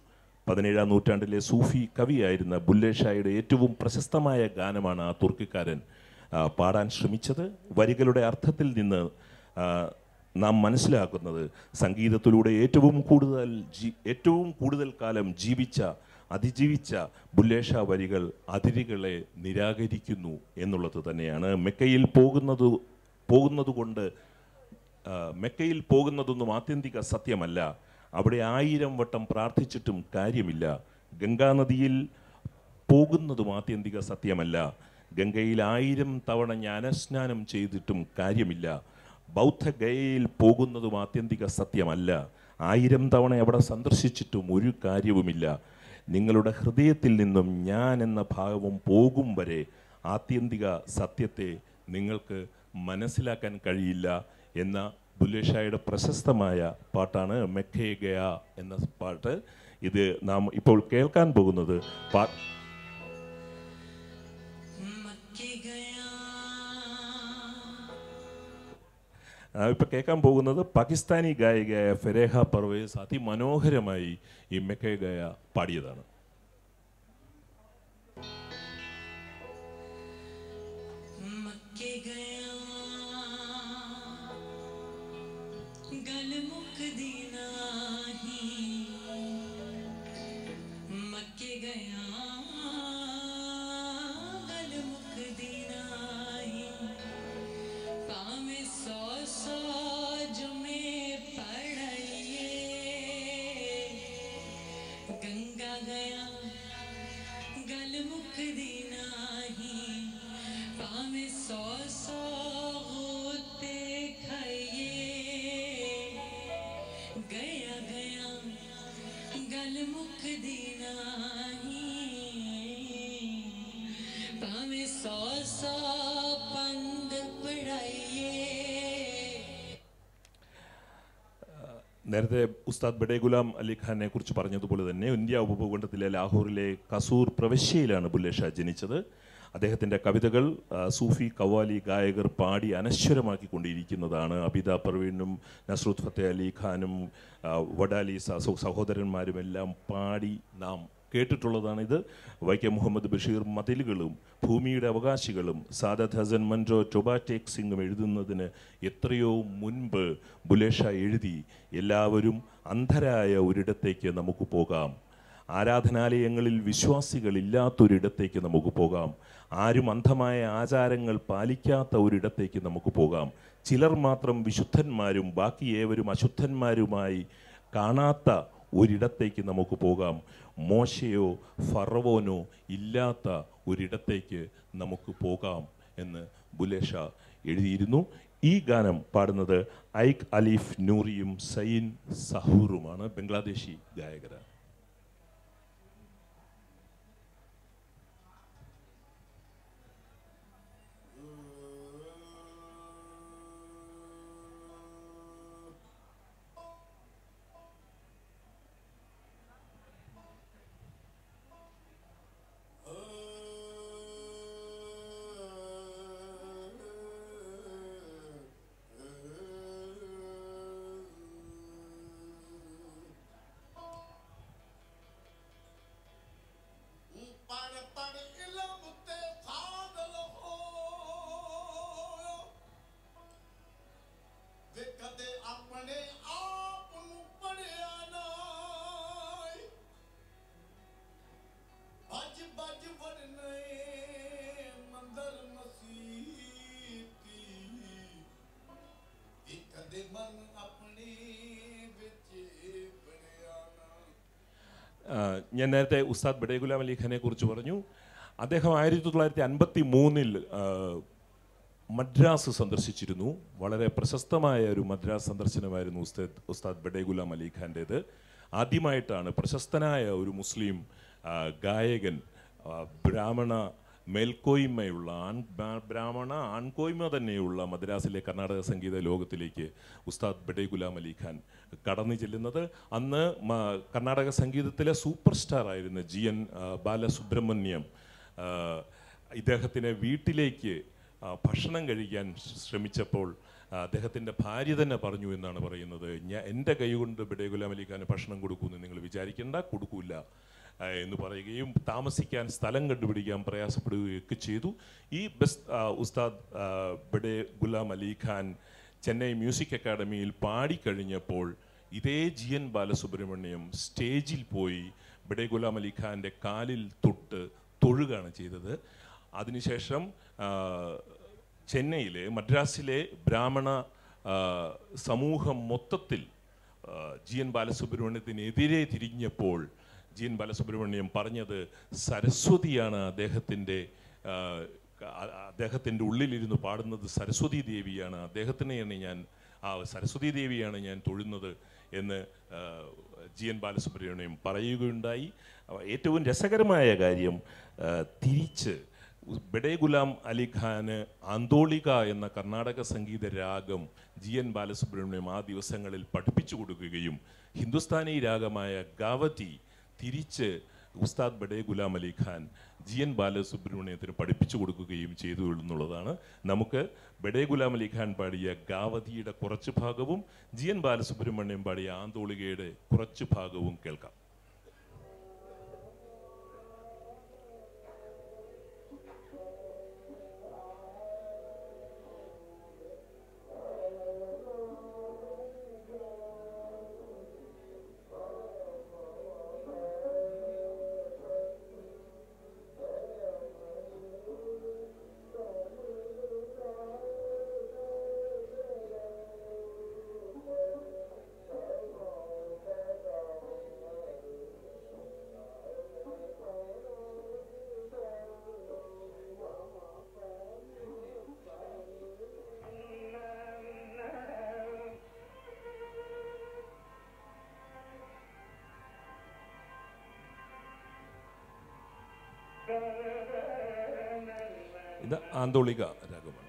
പതിനേഴാം നൂറ്റാണ്ടിലെ സൂഫി കവിയായിരുന്ന ബുല്ലേഷായുടെ ഏറ്റവും പ്രശസ്തമായ ഗാനമാണ് ആ തുർക്കിക്കാരൻ പാടാൻ ശ്രമിച്ചത് വരികളുടെ അർത്ഥത്തിൽ നിന്ന് നാം മനസ്സിലാക്കുന്നത് സംഗീതത്തിലൂടെ ഏറ്റവും കൂടുതൽ ജീ ഏറ്റവും കൂടുതൽ കാലം ജീവിച്ച അതിജീവിച്ച ബുല്ലേഷ വരികൾ അതിരുകളെ നിരാകരിക്കുന്നു എന്നുള്ളത് തന്നെയാണ് മെക്കയിൽ പോകുന്നത് പോകുന്നതുകൊണ്ട് മെക്കയിൽ പോകുന്നതൊന്നും ആത്യന്തിക സത്യമല്ല അവിടെ ആയിരം വട്ടം പ്രാർത്ഥിച്ചിട്ടും കാര്യമില്ല ഗംഗാനദിയിൽ പോകുന്നതും ആത്യന്തിക സത്യമല്ല ഗംഗയിൽ ആയിരം തവണ ജ്ഞാനസ്നാനം ചെയ്തിട്ടും കാര്യമില്ല ബൗദ്ധഗയയിൽ പോകുന്നതും ആത്യന്തിക സത്യമല്ല ആയിരം തവണ അവിടെ സന്ദർശിച്ചിട്ടും ഒരു കാര്യവുമില്ല നിങ്ങളുടെ ഹൃദയത്തിൽ നിന്നും ഞാൻ എന്ന ഭാഗവും പോകും വരെ ആത്യന്തിക സത്യത്തെ നിങ്ങൾക്ക് മനസ്സിലാക്കാൻ കഴിയില്ല എന്ന ബുല്ലേഷായുടെ പ്രശസ്തമായ പാട്ടാണ് മെക്കേ ഗയ എന്ന പാട്ട് ഇത് നാം ഇപ്പോൾ കേൾക്കാൻ പോകുന്നത് പാ ഇപ്പോൾ കേൾക്കാൻ പോകുന്നത് പാകിസ്ഥാനി ഗായികയായ ഫെരേഹ പർവേസ് അതിമനോഹരമായി ഈ മെക്കേ ഗയ പാടിയതാണ് गया നേരത്തെ ഉസ്താദ് ബഡേ ഗുലാം അലി ഖാനെ കുറിച്ച് പറഞ്ഞതുപോലെ തന്നെ ഇന്ത്യ ഉപഭൂഖണ്ഡത്തിലെ ലാഹോറിലെ കസൂർ പ്രവശ്യയിലാണ് ബുല്ലെ ഷാ ജനിച്ചത് അദ്ദേഹത്തിൻ്റെ കവിതകൾ സൂഫി കവാലി ഗായകർ പാടി അനശ്വരമാക്കിക്കൊണ്ടിരിക്കുന്നതാണ് അബിത പർവീണും നസ്രുദ് ഫത്തേ അലി ഖാനും വഡാലി സഹോദരന്മാരുമെല്ലാം പാടി നാം കേട്ടിട്ടുള്ളതാണ് ഇത് വൈക്കം മുഹമ്മദ് ബഷീർ മതിലുകളും ഭൂമിയുടെ അവകാശികളും സാദത്ത് ഹസൻ മൻജോ ടൊബാറ്റേക് സിംഗും എഴുതുന്നതിന് എത്രയോ മുൻപ് ബുലേഷ എഴുതി എല്ലാവരും അന്ധരായ ഒരിടത്തേക്ക് നമുക്ക് പോകാം ആരാധനാലയങ്ങളിൽ വിശ്വാസികളില്ലാത്തൊരിടത്തേക്ക് നമുക്ക് പോകാം ആരും അന്ധമായ ആചാരങ്ങൾ പാലിക്കാത്ത ഒരിടത്തേക്ക് നമുക്ക് പോകാം ചിലർ മാത്രം വിശുദ്ധന്മാരും ബാക്കി ഏവരും അശുദ്ധന്മാരുമായി കാണാത്ത ഒരിടത്തേക്ക് നമുക്ക് പോകാം മോശയോ ഫറവോനോ ഇല്ലാത്ത ഒരിടത്തേക്ക് നമുക്ക് പോകാം എന്ന് ബുലേഷ എഴുതിയിരുന്നു ഈ ഗാനം പാടുന്നത് ഐക് അലീഫ് നൂറിയും സൈൻ സഹൂറുമാണ് ബംഗ്ലാദേശി ഗായകരാണ് ഞാൻ നേരത്തെ ഉസ്താദ് ബഡേഗുലാം അലി ഖാനെ കുറിച്ച് പറഞ്ഞു അദ്ദേഹം ആയിരത്തി തൊള്ളായിരത്തി അൻപത്തി മൂന്നിൽ മദ്രാസ് സന്ദർശിച്ചിരുന്നു വളരെ പ്രശസ്തമായ ഒരു മദ്രാസ് സന്ദർശനമായിരുന്നു ഉസ്താദ് ഉസ്താദ് ബഡേഗുലാം അലി ഖാൻ്റേത് ആദ്യമായിട്ടാണ് പ്രശസ്തനായ ഒരു മുസ്ലിം ഗായകൻ ബ്രാഹ്മണ മേൽക്കോയ്മയുള്ള ആൺ ബ്രാഹ്മണ ആൺകോയ്മ തന്നെയുള്ള മദ്രാസിലെ കർണാടക സംഗീത ലോകത്തിലേക്ക് ഉസ്താദ് ബഡേ ഗുലാം അലി ഖാൻ കടന്നു ചെല്ലുന്നത് അന്ന് കർണാടക സംഗീതത്തിലെ സൂപ്പർ സ്റ്റാർ ആയിരുന്ന ജി എൻ ബാലസുബ്രഹ്മണ്യം ഇദ്ദേഹത്തിനെ വീട്ടിലേക്ക് ഭക്ഷണം കഴിക്കാൻ ശ്രമിച്ചപ്പോൾ അദ്ദേഹത്തിൻ്റെ ഭാര്യ തന്നെ പറഞ്ഞു എന്നാണ് പറയുന്നത് ഞാൻ എൻ്റെ കൈ കൊണ്ട് ബഡേ ഗുലാം അലി ഖാന് ഭക്ഷണം കൊടുക്കുമെന്ന് നിങ്ങൾ വിചാരിക്കേണ്ട കൊടുക്കൂല എന്ന് പറയുകയും താമസിക്കാൻ സ്ഥലം കണ്ടുപിടിക്കാൻ പ്രയാസപ്പെടുകയൊക്കെ ചെയ്തു ഈ ബസ് ഉസ്താദ് ബഡേ ഗുലാം അലി ഖാൻ ചെന്നൈ മ്യൂസിക് അക്കാഡമിയിൽ പാടിക്കഴിഞ്ഞപ്പോൾ ഇതേ ജി എൻ ബാലസുബ്രഹ്മണ്യം സ്റ്റേജിൽ പോയി ബഡേ ഗുലാം അലി ഖാൻ്റെ കാലിൽ തൊട്ട് തൊഴുകയാണ് ചെയ്തത് അതിനുശേഷം ചെന്നൈയിലെ മദ്രാസിലെ ബ്രാഹ്മണ സമൂഹം മൊത്തത്തിൽ ജി എൻ ബാലസുബ്രഹ്മണ്യത്തിനെതിരെ തിരിഞ്ഞപ്പോൾ ജീൻ ബാലസുബ്രഹ്മണ്യം പറഞ്ഞത് സരസ്വതിയാണ് അദ്ദേഹത്തിൻ്റെ അദ്ദേഹത്തിൻ്റെ ഉള്ളിലിരുന്ന് പാടുന്നത് സരസ്വതി ദേവിയാണ് അദ്ദേഹത്തിനെയാണ് ഞാൻ ആ സരസ്വതി ദേവിയാണ് ഞാൻ തൊഴുന്നത് എന്ന് ജി എൻ ബാലസുബ്രഹ്മണ്യം പറയുകയുണ്ടായി ഏറ്റവും രസകരമായ കാര്യം തിരിച്ച് ബെഡേ ഗുലാം അലിഖാന് ആന്തോളിക എന്ന കർണാടക സംഗീത രാഗം ജി എൻ ബാലസുബ്രഹ്മണ്യം ആ ദിവസങ്ങളിൽ പഠിപ്പിച്ചു കൊടുക്കുകയും ഹിന്ദുസ്ഥാനി രാഗമായ ഗാവറ്റി തിരിച്ച് ഉസ്താദ് ബഡേ ഗുലാം അലി ഖാൻ ജി എൻ ബാലസുബ്രഹ്മണ്യത്തിന് പഠിപ്പിച്ചു കൊടുക്കുകയും ചെയ്തു എന്നുള്ളതാണ് നമുക്ക് ബഡേ ഗുലാം അലി ഖാൻ പാടിയ ഗാവതിയുടെ കുറച്ച് ഭാഗവും ജി എൻ ബാലസുബ്രഹ്മണ്യം പാടിയ ആന്തോളികയുടെ കുറച്ച് ഭാഗവും കേൾക്കാം ആന്തോളിക രാഗമാണ്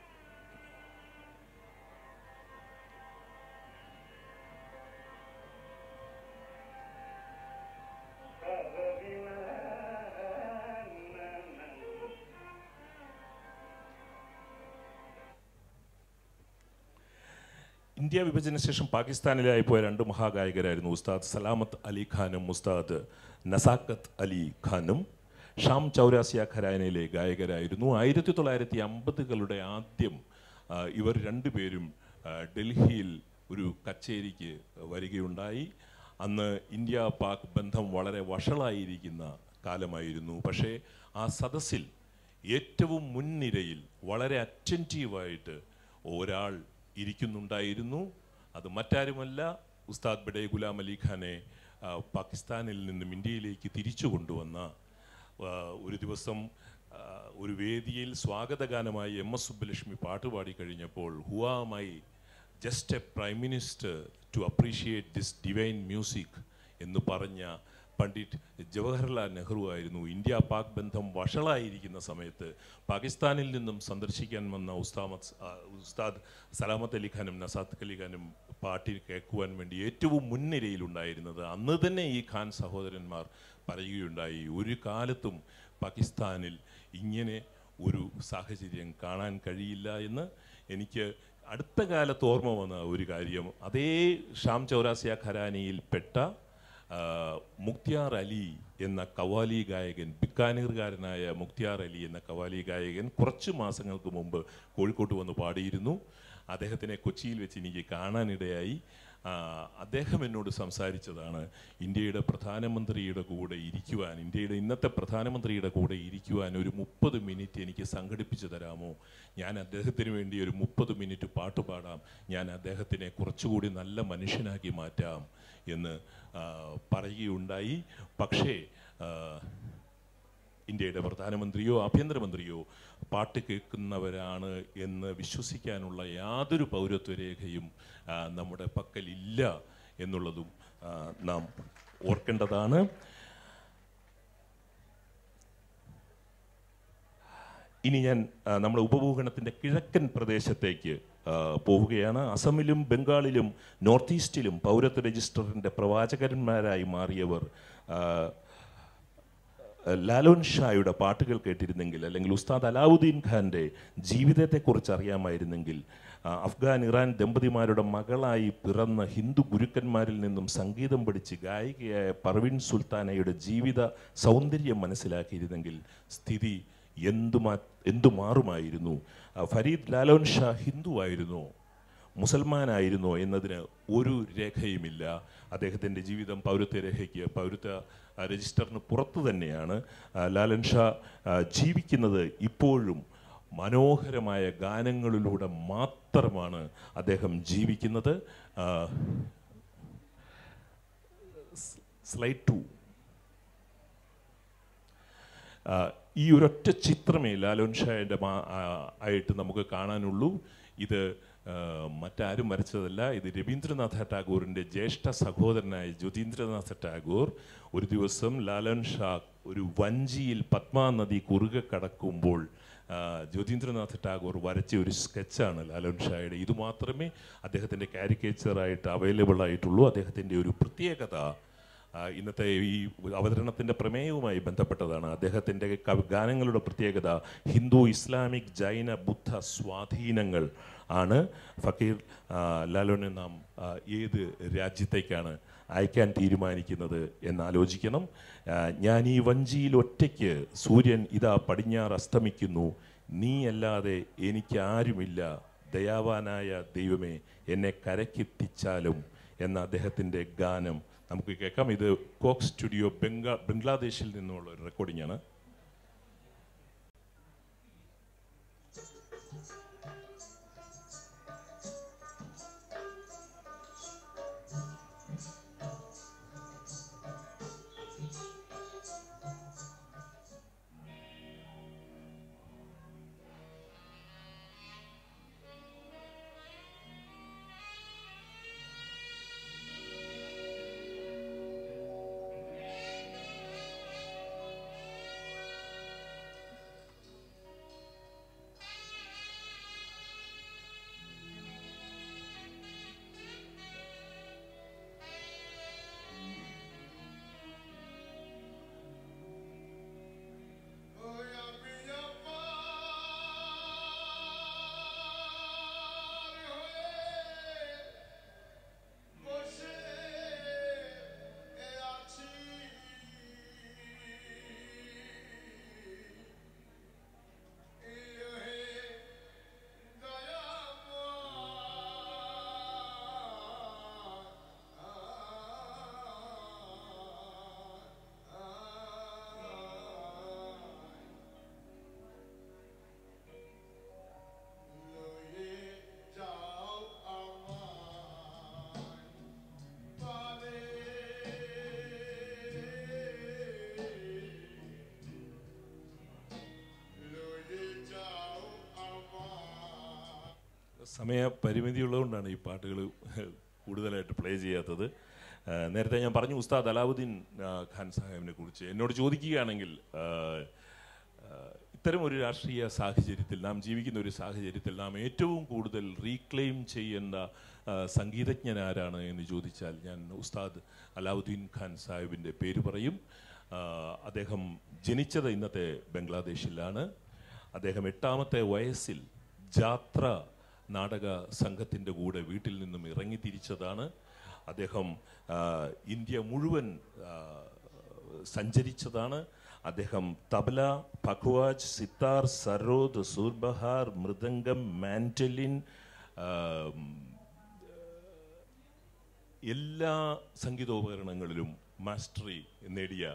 ഇന്ത്യ വിഭജന ശേഷം പാകിസ്ഥാനിലായി പോയ രണ്ട് മഹാഗായകരായിരുന്നു ഉസ്താദ് സലാമത്ത് അലി ഖാനും ഉസ്താദ് നസാക്കത്ത് അലി ഖാനും ഷാം ചൗരാസിയ ഖരാനയിലെ ഗായകരായിരുന്നു ആയിരത്തി തൊള്ളായിരത്തി അമ്പതുകളുടെ ആദ്യം ഇവർ രണ്ടുപേരും ഡൽഹിയിൽ ഒരു കച്ചേരിക്ക് വരികയുണ്ടായി അന്ന് ഇന്ത്യ പാക് ബന്ധം വളരെ വഷളായിരിക്കുന്ന കാലമായിരുന്നു പക്ഷേ ആ സദസ്സിൽ ഏറ്റവും മുൻനിരയിൽ വളരെ അറ്റൻറ്റീവായിട്ട് ഒരാൾ ഇരിക്കുന്നുണ്ടായിരുന്നു അത് മറ്റാരുമല്ല ഉസ്താദ് ബഡേ ഗുലാം അലി ഖാനെ പാകിസ്ഥാനിൽ നിന്നും ഇന്ത്യയിലേക്ക് തിരിച്ചു കൊണ്ടുവന്ന ഒരു ദിവസം ഒരു വേദിയിൽ സ്വാഗതഗാനമായി എം എസ് സുബ്ബലക്ഷ്മി പാട്ടുപാടി കഴിഞ്ഞപ്പോൾ ഹുവാമായി just a prime minister to appreciate this divine music എന്ന് പറഞ്ഞ പണ്ഡിറ്റ് ജവഹർലാൽ നെഹ്റു ആയിരുന്നു ഇന്ത്യ പാക് ബന്ധം വഷളായിരിക്കുന്ന സമയത്ത് പാകിസ്ഥാനിൽ നിന്നും സന്ദർശിക്കാൻ വന്ന ഉസ്താമത് ഉസ്താദ് സലാമത്ത് അലിഖാനും നസാത്ത് അലിഖാനും പാട്ടിൽ കേൾക്കുവാൻ വേണ്ടി ഏറ്റവും മുൻനിരയിലുണ്ടായിരുന്നത് അന്ന് തന്നെ ഈ ഖാൻ സഹോദരന്മാർ പറയുകയുണ്ടായി ഒരു കാലത്തും പാകിസ്ഥാനിൽ ഇങ്ങനെ ഒരു സാഹചര്യം കാണാൻ കഴിയില്ല എന്ന് എനിക്ക് അടുത്ത കാലത്ത് ഓർമ്മ വന്ന ഒരു കാര്യം അതേ ഷാം ചൗരാസിയ ഖരാനിയിൽപ്പെട്ട മുക്തിയാർ അലി എന്ന കവാലി ഗായകൻ ബിക്കാനീർകാരനായ മുക്തിയാർ അലി എന്ന കവാലി ഗായകൻ കുറച്ച് മാസങ്ങൾക്ക് മുമ്പ് കോഴിക്കോട്ട് വന്ന് പാടിയിരുന്നു അദ്ദേഹത്തിനെ കൊച്ചിയിൽ വെച്ച് എനിക്ക് കാണാനിടയായി അദ്ദേഹം എന്നോട് സംസാരിച്ചതാണ് ഇന്ത്യയുടെ പ്രധാനമന്ത്രിയുടെ കൂടെ ഇരിക്കുവാൻ ഇന്ത്യയുടെ ഇന്നത്തെ പ്രധാനമന്ത്രിയുടെ കൂടെ ഇരിക്കുവാൻ ഒരു മുപ്പത് മിനിറ്റ് എനിക്ക് സംഘടിപ്പിച്ചു തരാമോ ഞാൻ അദ്ദേഹത്തിന് വേണ്ടി ഒരു മുപ്പത് മിനിറ്റ് പാട്ട് പാടാം ഞാൻ അദ്ദേഹത്തിനെ കുറച്ചുകൂടി നല്ല മനുഷ്യനാക്കി മാറ്റാം എന്ന് പറയുകയുണ്ടായി പക്ഷേ ഇന്ത്യയുടെ പ്രധാനമന്ത്രിയോ ആഭ്യന്തരമന്ത്രിയോ പാട്ട് കേൾക്കുന്നവരാണ് എന്ന് വിശ്വസിക്കാനുള്ള യാതൊരു പൗരത്വരേഖയും നമ്മുടെ പക്കലില്ല എന്നുള്ളതും നാം ഓർക്കേണ്ടതാണ് ഇനി ഞാൻ നമ്മുടെ ഉപഭൂഖണ്ഡത്തിൻ്റെ കിഴക്കൻ പ്രദേശത്തേക്ക് പോവുകയാണ് അസമിലും ബംഗാളിലും നോർത്ത് ഈസ്റ്റിലും പൗരത്വ രജിസ്റ്ററിൻ്റെ പ്രവാചകന്മാരായി മാറിയവർ ലാലോൻ ഷായുടെ പാട്ടുകൾ കേട്ടിരുന്നെങ്കിൽ അല്ലെങ്കിൽ ഉസ്താദ് അലാവുദ്ദീൻ ഖാൻ്റെ ജീവിതത്തെക്കുറിച്ച് അറിയാമായിരുന്നെങ്കിൽ അഫ്ഗാൻ ഇറാൻ ദമ്പതിമാരുടെ മകളായി പിറന്ന ഹിന്ദു ഗുരുക്കന്മാരിൽ നിന്നും സംഗീതം പഠിച്ച് ഗായികയായ പർവിൻ സുൽത്താനയുടെ ജീവിത സൗന്ദര്യം മനസ്സിലാക്കിയിരുന്നെങ്കിൽ സ്ഥിതി എന്തു എന്തുമാറുമായിരുന്നു എന്തു മാറുമായിരുന്നു ഫരീദ് ലാലോൻ ഷാ ഹിന്ദു ആയിരുന്നു മുസൽമാനായിരുന്നോ എന്നതിന് ഒരു രേഖയുമില്ല അദ്ദേഹത്തിൻ്റെ ജീവിതം പൗരത്വ രേഖയ്ക്ക് പൗരത്വ രജിസ്റ്ററിന് പുറത്തു തന്നെയാണ് ലാലൻ ഷാ ജീവിക്കുന്നത് ഇപ്പോഴും മനോഹരമായ ഗാനങ്ങളിലൂടെ മാത്രമാണ് അദ്ദേഹം ജീവിക്കുന്നത് സ്ലൈഡ് ടു ഈ ഒരൊറ്റ ചിത്രമേ ലാലോൻ ഷായുടെ ആയിട്ട് നമുക്ക് കാണാനുള്ളൂ ഇത് മറ്റാരും വരച്ചതല്ല ഇത് രവീന്ദ്രനാഥ ടാഗോറിൻ്റെ ജ്യേഷ്ഠ സഹോദരനായ ജ്യോതീന്ദ്രനാഥ ടാഗോർ ഒരു ദിവസം ലാലൻ ഷാ ഒരു വഞ്ചിയിൽ പത്മാ നദി കുറുകെ കടക്കുമ്പോൾ ജ്യോതീന്ദ്രനാഥ് ടാഗോർ വരച്ച ഒരു സ്കെച്ചാണ് ലാലൻ ഷായുടെ ഇത് മാത്രമേ അദ്ദേഹത്തിൻ്റെ കാരിക്കേച്ചറായിട്ട് അവൈലബിൾ ആയിട്ടുള്ളൂ അദ്ദേഹത്തിൻ്റെ ഒരു പ്രത്യേകത ഇന്നത്തെ ഈ അവതരണത്തിൻ്റെ പ്രമേയവുമായി ബന്ധപ്പെട്ടതാണ് അദ്ദേഹത്തിൻ്റെ ഗാനങ്ങളുടെ പ്രത്യേകത ഹിന്ദു ഇസ്ലാമിക് ജൈന ബുദ്ധ സ്വാധീനങ്ങൾ ആണ് ഫക്കീർ ലാലോനെ നാം ഏത് രാജ്യത്തേക്കാണ് അയക്കാൻ തീരുമാനിക്കുന്നത് എന്നാലോചിക്കണം ഞാൻ ഈ വഞ്ചിയിൽ ഒറ്റയ്ക്ക് സൂര്യൻ ഇതാ പടിഞ്ഞാറ് അസ്തമിക്കുന്നു നീ അല്ലാതെ എനിക്ക് ആരുമില്ല ദയാവാനായ ദൈവമേ എന്നെ കരക്കെത്തിച്ചാലും എന്ന അദ്ദേഹത്തിൻ്റെ ഗാനം നമുക്ക് കേൾക്കാം ഇത് കോക്ക് സ്റ്റുഡിയോ ബംഗ്ലാദേശിൽ നിന്നുള്ള ഒരു റെക്കോർഡിംഗ് ആണ് സമയ പരിമിതി ഉള്ളതുകൊണ്ടാണ് ഈ പാട്ടുകൾ കൂടുതലായിട്ട് പ്ലേ ചെയ്യാത്തത് നേരത്തെ ഞാൻ പറഞ്ഞു ഉസ്താദ് അലാവുദ്ദീൻ ഖാൻ സാഹിബിനെ കുറിച്ച് എന്നോട് ചോദിക്കുകയാണെങ്കിൽ ഇത്തരം ഒരു രാഷ്ട്രീയ സാഹചര്യത്തിൽ നാം ജീവിക്കുന്ന ഒരു സാഹചര്യത്തിൽ നാം ഏറ്റവും കൂടുതൽ റീക്ലെയിം ചെയ്യേണ്ട സംഗീതജ്ഞൻ ആരാണ് എന്ന് ചോദിച്ചാൽ ഞാൻ ഉസ്താദ് അലാവുദ്ദീൻ ഖാൻ സാഹിബിൻ്റെ പേര് പറയും അദ്ദേഹം ജനിച്ചത് ഇന്നത്തെ ബംഗ്ലാദേശിലാണ് അദ്ദേഹം എട്ടാമത്തെ വയസ്സിൽ ജാത്ര നാടക സംഘത്തിൻ്റെ കൂടെ വീട്ടിൽ നിന്നും ഇറങ്ങി തിരിച്ചതാണ് അദ്ദേഹം ഇന്ത്യ മുഴുവൻ സഞ്ചരിച്ചതാണ് അദ്ദേഹം തബല പഖ്വാജ് സിത്താർ സരോദ് സൂർബഹാർ മൃദംഗം മാൻറ്റലിൻ എല്ലാ സംഗീതോപകരണങ്ങളിലും മാസ്റ്ററി നേടിയ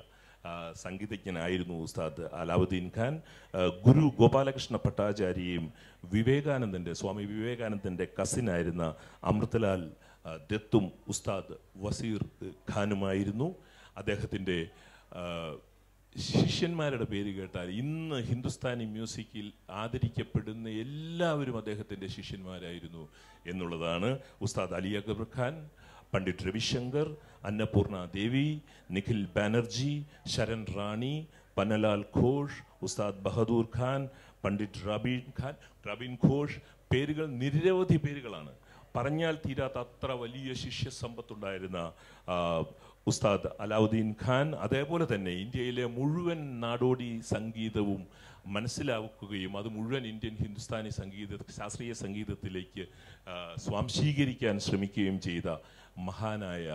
സംഗീതജ്ഞനായിരുന്നു ഉസ്താദ് അലാവുദ്ദീൻ ഖാൻ ഗുരു ഗോപാലകൃഷ്ണ ഭട്ടാചാര്യയും വിവേകാനന്ദൻ്റെ സ്വാമി വിവേകാനന്ദൻ്റെ കസിനായിരുന്ന അമൃതലാൽ ദത്തും ഉസ്താദ് വസീർ ഖാനുമായിരുന്നു അദ്ദേഹത്തിൻ്റെ ശിഷ്യന്മാരുടെ പേര് കേട്ടാൽ ഇന്ന് ഹിന്ദുസ്ഥാനി മ്യൂസിക്കിൽ ആദരിക്കപ്പെടുന്ന എല്ലാവരും അദ്ദേഹത്തിൻ്റെ ശിഷ്യന്മാരായിരുന്നു എന്നുള്ളതാണ് ഉസ്താദ് അലി അക്ബർ ഖാൻ പണ്ഡിറ്റ് രവിശങ്കർ അന്നപൂർണ ദേവി നിഖിൽ ബാനർജി ശരൺ റാണി പന്നലാൽ ഘോഷ് ഉസ്താദ് ബഹദൂർ ഖാൻ പണ്ഡിറ്റ് റബീൻ ഖാൻ റബീൻ ഘോഷ് പേരുകൾ നിരവധി പേരുകളാണ് പറഞ്ഞാൽ തീരാത്ത അത്ര വലിയ ശിഷ്യ സമ്പത്തുണ്ടായിരുന്ന ഉസ്താദ് അലാവുദ്ദീൻ ഖാൻ അതേപോലെ തന്നെ ഇന്ത്യയിലെ മുഴുവൻ നാടോടി സംഗീതവും മനസ്സിലാക്കുകയും അത് മുഴുവൻ ഇന്ത്യൻ ഹിന്ദുസ്ഥാനി സംഗീത ശാസ്ത്രീയ സംഗീതത്തിലേക്ക് സ്വാംശീകരിക്കാൻ ശ്രമിക്കുകയും ചെയ്ത മഹാനായ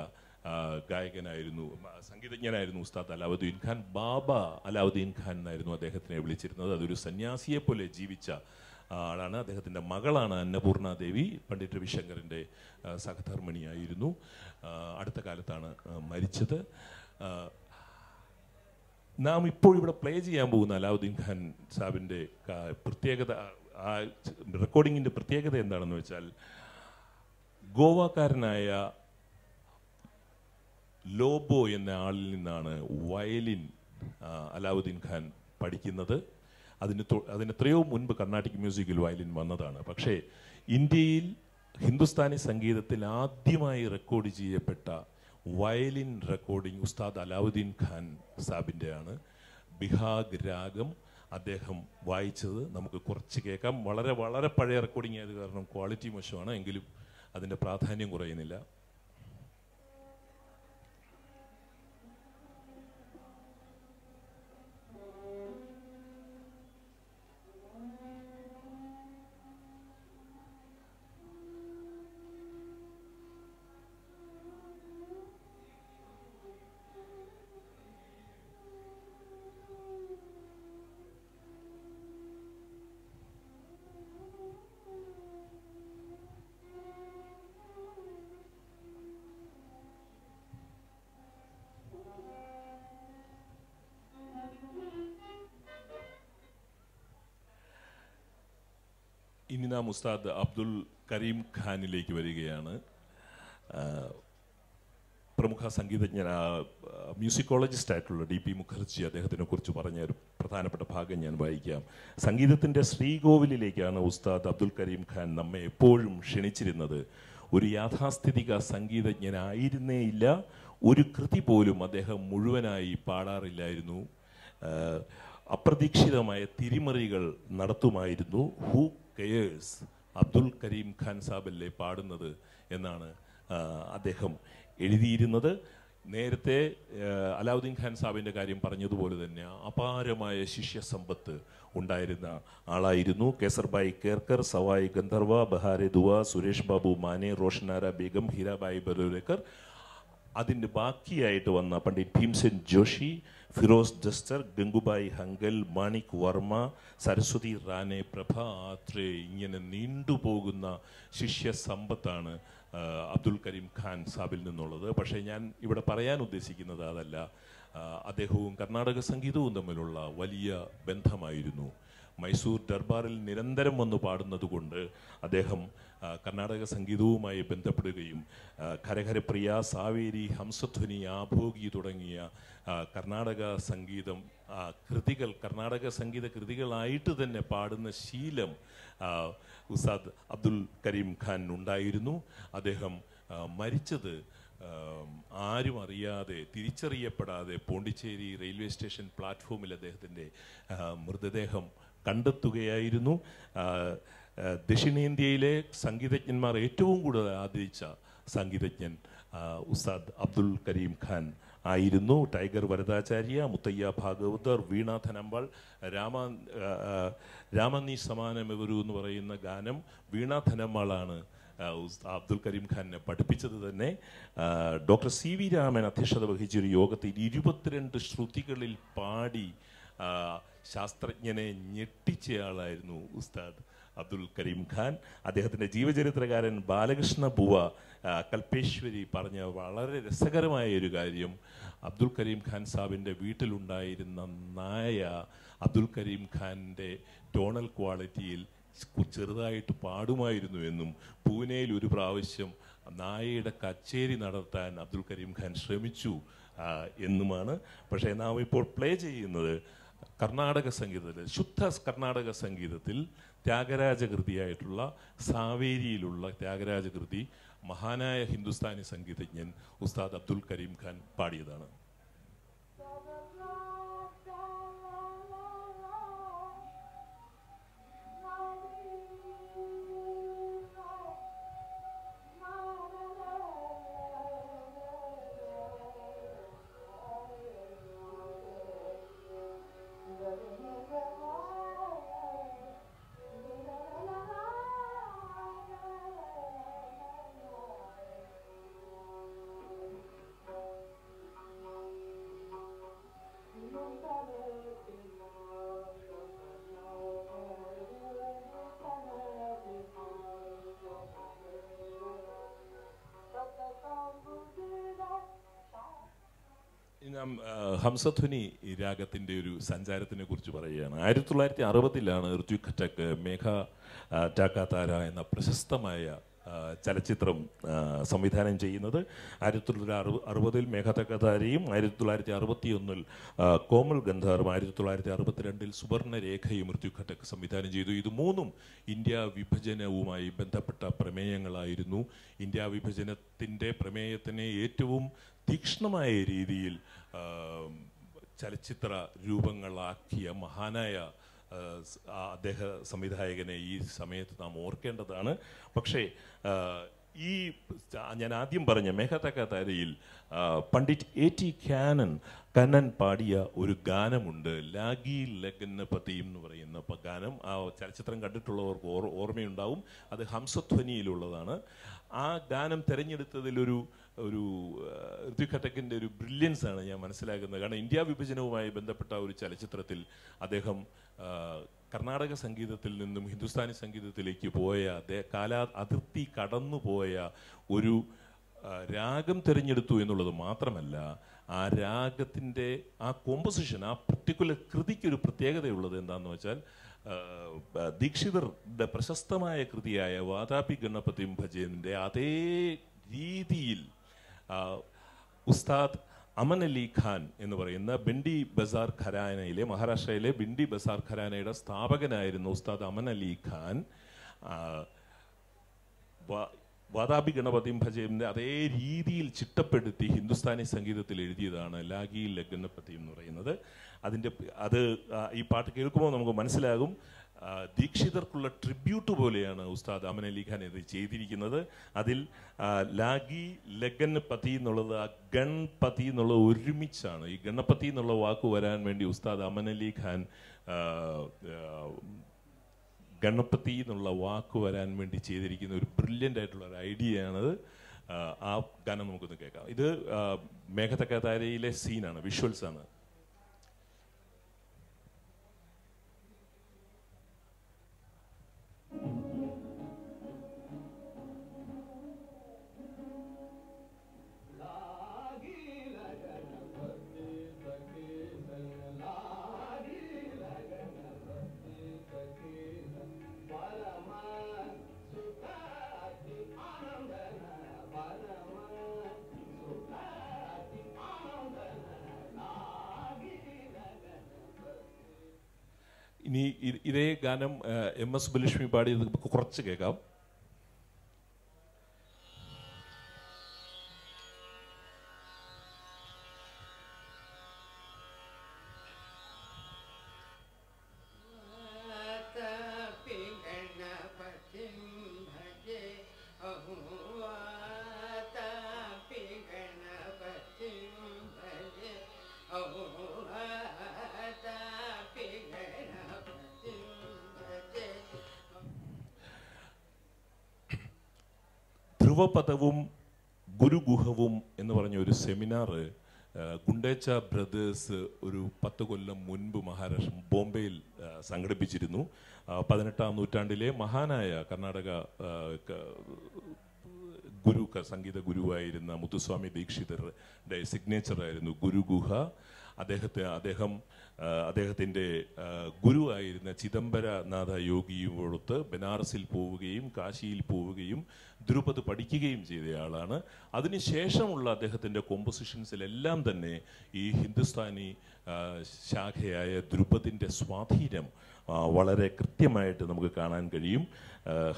ഗായകനായിരുന്നു സംഗീതജ്ഞനായിരുന്നു ഉസ്താദ് അലാവുദ്ദീൻ ഖാൻ ബാബ അലാവുദ്ദീൻ ഖാൻ എന്നായിരുന്നു അദ്ദേഹത്തിനെ വിളിച്ചിരുന്നത് അതൊരു സന്യാസിയെ പോലെ ജീവിച്ച ആളാണ് അദ്ദേഹത്തിൻ്റെ മകളാണ് അന്നപൂർണ ദേവി പണ്ഡിറ്റ് രവിശങ്കറിൻ്റെ സഹധർമ്മിണിയായിരുന്നു അടുത്ത കാലത്താണ് മരിച്ചത് നാം ഇപ്പോൾ ഇവിടെ പ്ലേ ചെയ്യാൻ പോകുന്ന അലാവുദ്ദീൻ ഖാൻ സാബിൻ്റെ പ്രത്യേകത ആ റെക്കോർഡിങ്ങിൻ്റെ പ്രത്യേകത എന്താണെന്ന് വെച്ചാൽ ഗോവാക്കാരനായ ലോബോ എന്ന ആളിൽ നിന്നാണ് വയലിൻ അലാവുദ്ദീൻ ഖാൻ പഠിക്കുന്നത് അതിന് അതിന് എത്രയോ മുൻപ് കർണാട്ടിക് മ്യൂസിക്കിൽ വയലിൻ വന്നതാണ് പക്ഷേ ഇന്ത്യയിൽ ഹിന്ദുസ്ഥാനി സംഗീതത്തിൽ ആദ്യമായി റെക്കോർഡ് ചെയ്യപ്പെട്ട വയലിൻ റെക്കോർഡിംഗ് ഉസ്താദ് അലാവുദ്ദീൻ ഖാൻ സാബിൻ്റെയാണ് ബിഹാഗ് രാഗം അദ്ദേഹം വായിച്ചത് നമുക്ക് കുറച്ച് കേൾക്കാം വളരെ വളരെ പഴയ റെക്കോർഡിംഗ് ആയത് കാരണം ക്വാളിറ്റി മോശമാണ് എങ്കിലും അതിൻ്റെ പ്രാധാന്യം കുറയുന്നില്ല ഇനാം ഉസ്താദ് അബ്ദുൽ കരീം ഖാനിലേക്ക് വരികയാണ് പ്രമുഖ സംഗീതജ്ഞ മ്യൂസിക്കോളജിസ്റ്റ് ആയിട്ടുള്ള ഡി പി മുഖർജി അദ്ദേഹത്തിനെ കുറിച്ച് പറഞ്ഞ ഒരു പ്രധാനപ്പെട്ട ഭാഗം ഞാൻ വായിക്കാം സംഗീതത്തിൻ്റെ ശ്രീകോവിലിലേക്കാണ് ഉസ്താദ് അബ്ദുൽ കരീം ഖാൻ നമ്മെ എപ്പോഴും ക്ഷണിച്ചിരുന്നത് ഒരു യാഥാസ്ഥിതിക സംഗീതജ്ഞനായിരുന്നേ ഇല്ല ഒരു കൃതി പോലും അദ്ദേഹം മുഴുവനായി പാടാറില്ലായിരുന്നു അപ്രതീക്ഷിതമായ തിരിമറികൾ നടത്തുമായിരുന്നു ഹൂ കെയേഴ്സ് അബ്ദുൽ കരീം ഖാൻ സാബല്ലേ പാടുന്നത് എന്നാണ് അദ്ദേഹം എഴുതിയിരുന്നത് നേരത്തെ അലാവുദ്ദീൻ ഖാൻ സാബിൻ്റെ കാര്യം പറഞ്ഞതുപോലെ തന്നെ അപാരമായ ശിഷ്യസമ്പത്ത് ഉണ്ടായിരുന്ന ആളായിരുന്നു കേസർബായി കേർക്കർ സവായ് ഗന്ധർവ ബഹാരെ ദുവ സുരേഷ് ബാബു മാനെ റോഷനാര ബേഗം ഹീരാബായി ബലോരേക്കർ അതിൻ്റെ ബാക്കിയായിട്ട് വന്ന പണ്ഡിറ്റ് ഭീംസെൻ ജോഷി ഫിറോസ് ജസ്റ്റർ ഗംഗുബായി ഹങ്കൽ മാണിക് വർമ്മ സരസ്വതി റാനെ പ്രഭ ആത്രേ ഇങ്ങനെ നീണ്ടുപോകുന്ന ശിഷ്യ സമ്പത്താണ് അബ്ദുൽ കരീം ഖാൻ സാബിൽ നിന്നുള്ളത് പക്ഷേ ഞാൻ ഇവിടെ പറയാൻ ഉദ്ദേശിക്കുന്നത് അതല്ല അദ്ദേഹവും കർണാടക സംഗീതവും തമ്മിലുള്ള വലിയ ബന്ധമായിരുന്നു മൈസൂർ ദർബാറിൽ നിരന്തരം വന്ന് പാടുന്നതുകൊണ്ട് അദ്ദേഹം കർണാടക സംഗീതവുമായി ബന്ധപ്പെടുകയും കരകരപ്രിയ സാവേരി ഹംസധ്വനി ആഭോഗി തുടങ്ങിയ കർണാടക സംഗീതം കൃതികൾ കർണാടക സംഗീത കൃതികളായിട്ട് തന്നെ പാടുന്ന ശീലം ഉസാദ് അബ്ദുൽ കരീം ഖാൻ ഉണ്ടായിരുന്നു അദ്ദേഹം മരിച്ചത് ആരും അറിയാതെ തിരിച്ചറിയപ്പെടാതെ പോണ്ടിച്ചേരി റെയിൽവേ സ്റ്റേഷൻ പ്ലാറ്റ്ഫോമിൽ അദ്ദേഹത്തിൻ്റെ മൃതദേഹം കണ്ടെത്തുകയായിരുന്നു ദക്ഷിണേന്ത്യയിലെ സംഗീതജ്ഞന്മാർ ഏറ്റവും കൂടുതൽ ആദരിച്ച സംഗീതജ്ഞൻ ഉസാദ് അബ്ദുൽ കരീം ഖാൻ ആയിരുന്നു ടൈഗർ വരദാചാര്യ മുത്തയ്യ ഭാഗവതർ വീണാഥൻ അമ്പാൾ രാമ രാമനീ സമാനമെവരു എന്ന് പറയുന്ന ഗാനം വീണാഥൻ അമ്പാളാണ് അബ്ദുൽ കരീം ഖാനെ പഠിപ്പിച്ചത് തന്നെ ഡോക്ടർ സി വി രാമൻ അധ്യക്ഷത വഹിച്ചൊരു യോഗത്തിൽ ഇരുപത്തിരണ്ട് ശ്രുതികളിൽ പാടി ശാസ്ത്രജ്ഞനെ ഞെട്ടിച്ചയാളായിരുന്നു ഉസ്താദ് അബ്ദുൽ കരീം ഖാൻ അദ്ദേഹത്തിൻ്റെ ജീവചരിത്രകാരൻ ബാലകൃഷ്ണ ബുവ കൽപ്പേശ്വരി പറഞ്ഞ വളരെ രസകരമായ ഒരു കാര്യം അബ്ദുൽ കരീം ഖാൻ സാബിൻ്റെ വീട്ടിലുണ്ടായിരുന്ന നായ അബ്ദുൽ കരീം ഖാൻ്റെ ടോണൽ ക്വാളിറ്റിയിൽ ചെറുതായിട്ട് പാടുമായിരുന്നു എന്നും പൂനെയിൽ ഒരു പ്രാവശ്യം നായയുടെ കച്ചേരി നടത്താൻ അബ്ദുൽ കരീം ഖാൻ ശ്രമിച്ചു എന്നുമാണ് പക്ഷേ നാം ഇപ്പോൾ പ്ലേ ചെയ്യുന്നത് കർണാടക സംഗീതത്തിൽ ശുദ്ധ കർണാടക സംഗീതത്തിൽ ത്യാഗരാജകൃതിയായിട്ടുള്ള സാവേരിയിലുള്ള ത്യാഗരാജകൃതി മഹാനായ ഹിന്ദുസ്ഥാനി സംഗീതജ്ഞൻ ഉസ്താദ് അബ്ദുൽ കരീം ഖാൻ പാടിയതാണ് ഹംസധ്വനി രാഗത്തിൻ്റെ ഒരു സഞ്ചാരത്തിനെ കുറിച്ച് പറയുകയാണ് ആയിരത്തി തൊള്ളായിരത്തി അറുപതിലാണ് ഋത്വി ഖട്ടക് മേഘ ടാക്കാതാര എന്ന പ്രശസ്തമായ ചലച്ചിത്രം സംവിധാനം ചെയ്യുന്നത് ആയിരത്തി തൊള്ളായിരത്തി അറുപ അറുപതിൽ മേഘതക്കധാരയും ആയിരത്തി തൊള്ളായിരത്തി അറുപത്തി ഒന്നിൽ കോമൽ ഗന്ധാറും ആയിരത്തി തൊള്ളായിരത്തി അറുപത്തിരണ്ടിൽ സുവർണരേഖയും മൃത്യു ഘട്ടക് സംവിധാനം ചെയ്തു ഇത് മൂന്നും ഇന്ത്യ വിഭജനവുമായി ബന്ധപ്പെട്ട പ്രമേയങ്ങളായിരുന്നു ഇന്ത്യ വിഭജനത്തിൻ്റെ പ്രമേയത്തിനെ ഏറ്റവും തീക്ഷ്ണമായ രീതിയിൽ ചലച്ചിത്ര രൂപങ്ങളാക്കിയ മഹാനായ അദ്ദേഹ സംവിധായകനെ ഈ സമയത്ത് നാം ഓർക്കേണ്ടതാണ് പക്ഷേ ഈ ഞാൻ ആദ്യം പറഞ്ഞ മേഘത്തക്കത്താരയിൽ പണ്ഡിറ്റ് എ ടി കാനൻ കണ്ണൻ പാടിയ ഒരു ഗാനമുണ്ട് ലാഗി ലഗ്നപതി എന്ന് പറയുന്ന ഗാനം ആ ചലച്ചിത്രം കണ്ടിട്ടുള്ളവർക്ക് ഓർമ്മയുണ്ടാവും അത് ഹംസധ്വനിയിലുള്ളതാണ് ആ ഗാനം തിരഞ്ഞെടുത്തതിലൊരു ഒരു ഒരു ഋത്വിക് ഘട്ടക്കിൻ്റെ ഒരു ബ്രില്യൻസ് ആണ് ഞാൻ മനസ്സിലാക്കുന്നത് കാരണം ഇന്ത്യ വിഭജനവുമായി ബന്ധപ്പെട്ട ഒരു ചലച്ചിത്രത്തിൽ അദ്ദേഹം കർണാടക സംഗീതത്തിൽ നിന്നും ഹിന്ദുസ്ഥാനി സംഗീതത്തിലേക്ക് പോയ അദ്ദേഹം കാലാ അതിർത്തി കടന്നു പോയ ഒരു രാഗം തിരഞ്ഞെടുത്തു എന്നുള്ളത് മാത്രമല്ല ആ രാഗത്തിൻ്റെ ആ കോമ്പസിഷൻ ആ പർട്ടിക്കുലർ കൃതിക്കൊരു പ്രത്യേകതയുള്ളത് എന്താണെന്ന് വെച്ചാൽ ദീക്ഷിതരുടെ പ്രശസ്തമായ കൃതിയായ വാതാപി ഗണപതി ഭജയൻ്റെ അതേ രീതിയിൽ ഉസ്താദ് അമൻ അലി ഖാൻ എന്ന് പറയുന്ന ബിണ്ടി ബസാർ ഖരാനയിലെ മഹാരാഷ്ട്രയിലെ ബിണ്ടി ബസാർ ഖരാനയുടെ സ്ഥാപകനായിരുന്നു ഉസ്താദ് അമൻ അലി ഖാൻ വാദാബി ഗണപതിയും ഭജയൻ്റെ അതേ രീതിയിൽ ചിട്ടപ്പെടുത്തി ഹിന്ദുസ്ഥാനി സംഗീതത്തിൽ എഴുതിയതാണ് ലാഗി ലഗ്നപതി എന്ന് പറയുന്നത് അതിൻ്റെ അത് ഈ പാട്ട് കേൾക്കുമ്പോൾ നമുക്ക് മനസ്സിലാകും ദീക്ഷിതർക്കുള്ള ട്രിബ്യൂട്ട് പോലെയാണ് ഉസ്താദ് അമൻ അലി ഖാൻ ഇത് ചെയ്തിരിക്കുന്നത് അതിൽ ലാഗി ലഗൻ പതി എന്നുള്ളത് ആ ഗൺപതി എന്നുള്ളത് ഒരുമിച്ചാണ് ഈ ഗണപതി എന്നുള്ള വാക്ക് വരാൻ വേണ്ടി ഉസ്താദ് അമൻ അലി ഖാൻ ഗണപതി എന്നുള്ള വാക്ക് വരാൻ വേണ്ടി ചെയ്തിരിക്കുന്ന ഒരു ബ്രില്യൻ്റ് ആയിട്ടുള്ള ഒരു ഐഡിയയാണത് ആ ഗാനം നമുക്കൊന്ന് കേൾക്കാം ഇത് മേഘത്തക്കത്താരയിലെ സീനാണ് വിഷ്വൽസാണ് ഇതേ ഗാനം എം എസ് ബലക്ഷ്മി പാടിയത് കുറച്ച് കേൾക്കാം പതിനാറ് ഗുണ്ടേച്ച ബ്രദേഴ്സ് ഒരു പത്ത് കൊല്ലം മുൻപ് മഹാരാഷ്ട്ര ബോംബെയിൽ സംഘടിപ്പിച്ചിരുന്നു പതിനെട്ടാം നൂറ്റാണ്ടിലെ മഹാനായ കർണാടക ഗുരു സംഗീത ഗുരുവായിരുന്ന മുത്തുസ്വാമി ദീക്ഷിതരുടെ സിഗ്നേച്ചറായിരുന്നു ഗുരുഗുഹ അദ്ദേഹത്തെ അദ്ദേഹം അദ്ദേഹത്തിൻ്റെ ഗുരുവായിരുന്ന ചിദംബരനാഥ യോഗിയുമോടൊത്ത് ബനാറസിൽ പോവുകയും കാശിയിൽ പോവുകയും ദ്രുപത് പഠിക്കുകയും ചെയ്തയാളാണ് അതിനുശേഷമുള്ള അദ്ദേഹത്തിൻ്റെ കോമ്പസിഷൻസിലെല്ലാം തന്നെ ഈ ഹിന്ദുസ്ഥാനി ശാഖയായ ദ്രുപതിൻ്റെ സ്വാധീനം വളരെ കൃത്യമായിട്ട് നമുക്ക് കാണാൻ കഴിയും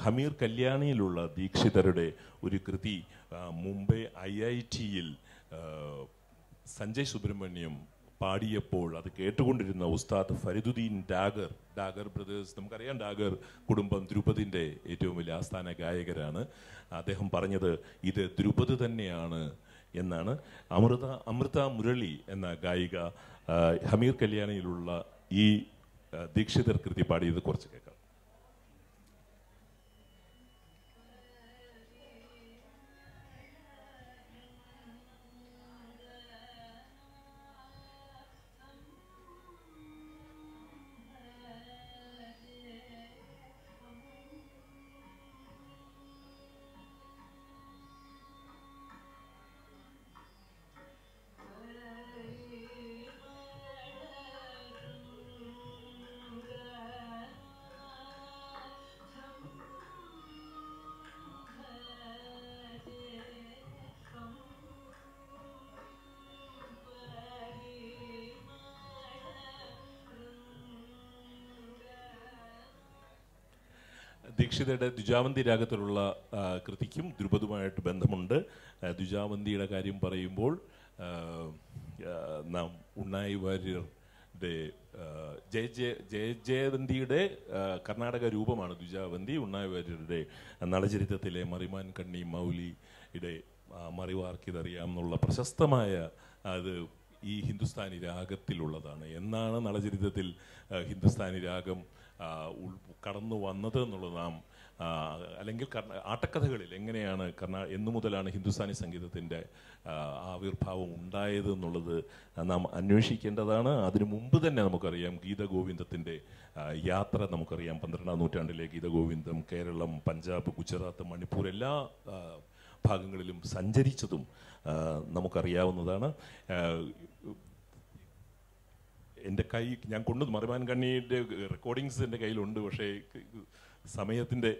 ഹമീർ കല്യാണിയിലുള്ള ദീക്ഷിതരുടെ ഒരു കൃതി മുംബൈ ഐ ഐ ടിയിൽ സഞ്ജയ് സുബ്രഹ്മണ്യം പാടിയപ്പോൾ അത് കേട്ടുകൊണ്ടിരുന്ന ഉസ്താദ് ഫരിദുദ്ദീൻ ഡാഗർ ഡാഗർ ബ്രദേഴ്സ് നമുക്കറിയാം ഡാഗർ കുടുംബം ദ്രുപതിൻ്റെ ഏറ്റവും വലിയ ആസ്ഥാന ഗായകരാണ് അദ്ദേഹം പറഞ്ഞത് ഇത് ദ്രുപത് തന്നെയാണ് എന്നാണ് അമൃത അമൃത മുരളി എന്ന ഗായിക ഹമീർ കല്യാണിയിലുള്ള ഈ ദീക്ഷിതർ കൃതി പാടിയത് കുറച്ച് കേൾക്കാം അക്ഷരയുടെ ദ്വിജാവന്തി രാഗത്തിലുള്ള കൃതിക്കും ദ്രുപതുമായിട്ട് ബന്ധമുണ്ട് ദ്വിജാവന്തിയുടെ കാര്യം പറയുമ്പോൾ നാം ഉണ്ണായി വാര്യരുടെ ജയ ജയ ജയ ജയവന്തിയുടെ കർണാടക രൂപമാണ് ദ്വിജാവന്തി ഉണ്ണായി വാര്യരുടെ നളചരിത്രത്തിലെ മറിമാൻ കണ്ണി മൗലിയുടെ മറിവാർക്കിതറിയാം എന്നുള്ള പ്രശസ്തമായ അത് ഈ ഹിന്ദുസ്ഥാനി രാഗത്തിലുള്ളതാണ് എന്നാണ് നളചരിത്രത്തിൽ ഹിന്ദുസ്ഥാനി രാഗം കടന്നു വന്നത് എന്നുള്ളത് നാം അല്ലെങ്കിൽ ആട്ടക്കഥകളിൽ എങ്ങനെയാണ് കർണാ എന്നു മുതലാണ് ഹിന്ദുസ്ഥാനി സംഗീതത്തിൻ്റെ ആവിർഭാവം ഉണ്ടായത് എന്നുള്ളത് നാം അന്വേഷിക്കേണ്ടതാണ് അതിനു മുമ്പ് തന്നെ നമുക്കറിയാം ഗീതഗോവിന്ദത്തിൻ്റെ യാത്ര നമുക്കറിയാം പന്ത്രണ്ടാം നൂറ്റാണ്ടിലെ ഗീതഗോവിന്ദം കേരളം പഞ്ചാബ് ഗുജറാത്ത് മണിപ്പൂർ എല്ലാ ഭാഗങ്ങളിലും സഞ്ചരിച്ചതും നമുക്കറിയാവുന്നതാണ് എൻ്റെ കൈ ഞാൻ കൊണ്ടു മറിമാൻ കണ്ണിയുടെ റെക്കോർഡിങ്സ് എൻ്റെ കയ്യിലുണ്ട് പക്ഷേ സമയത്തിൻ്റെ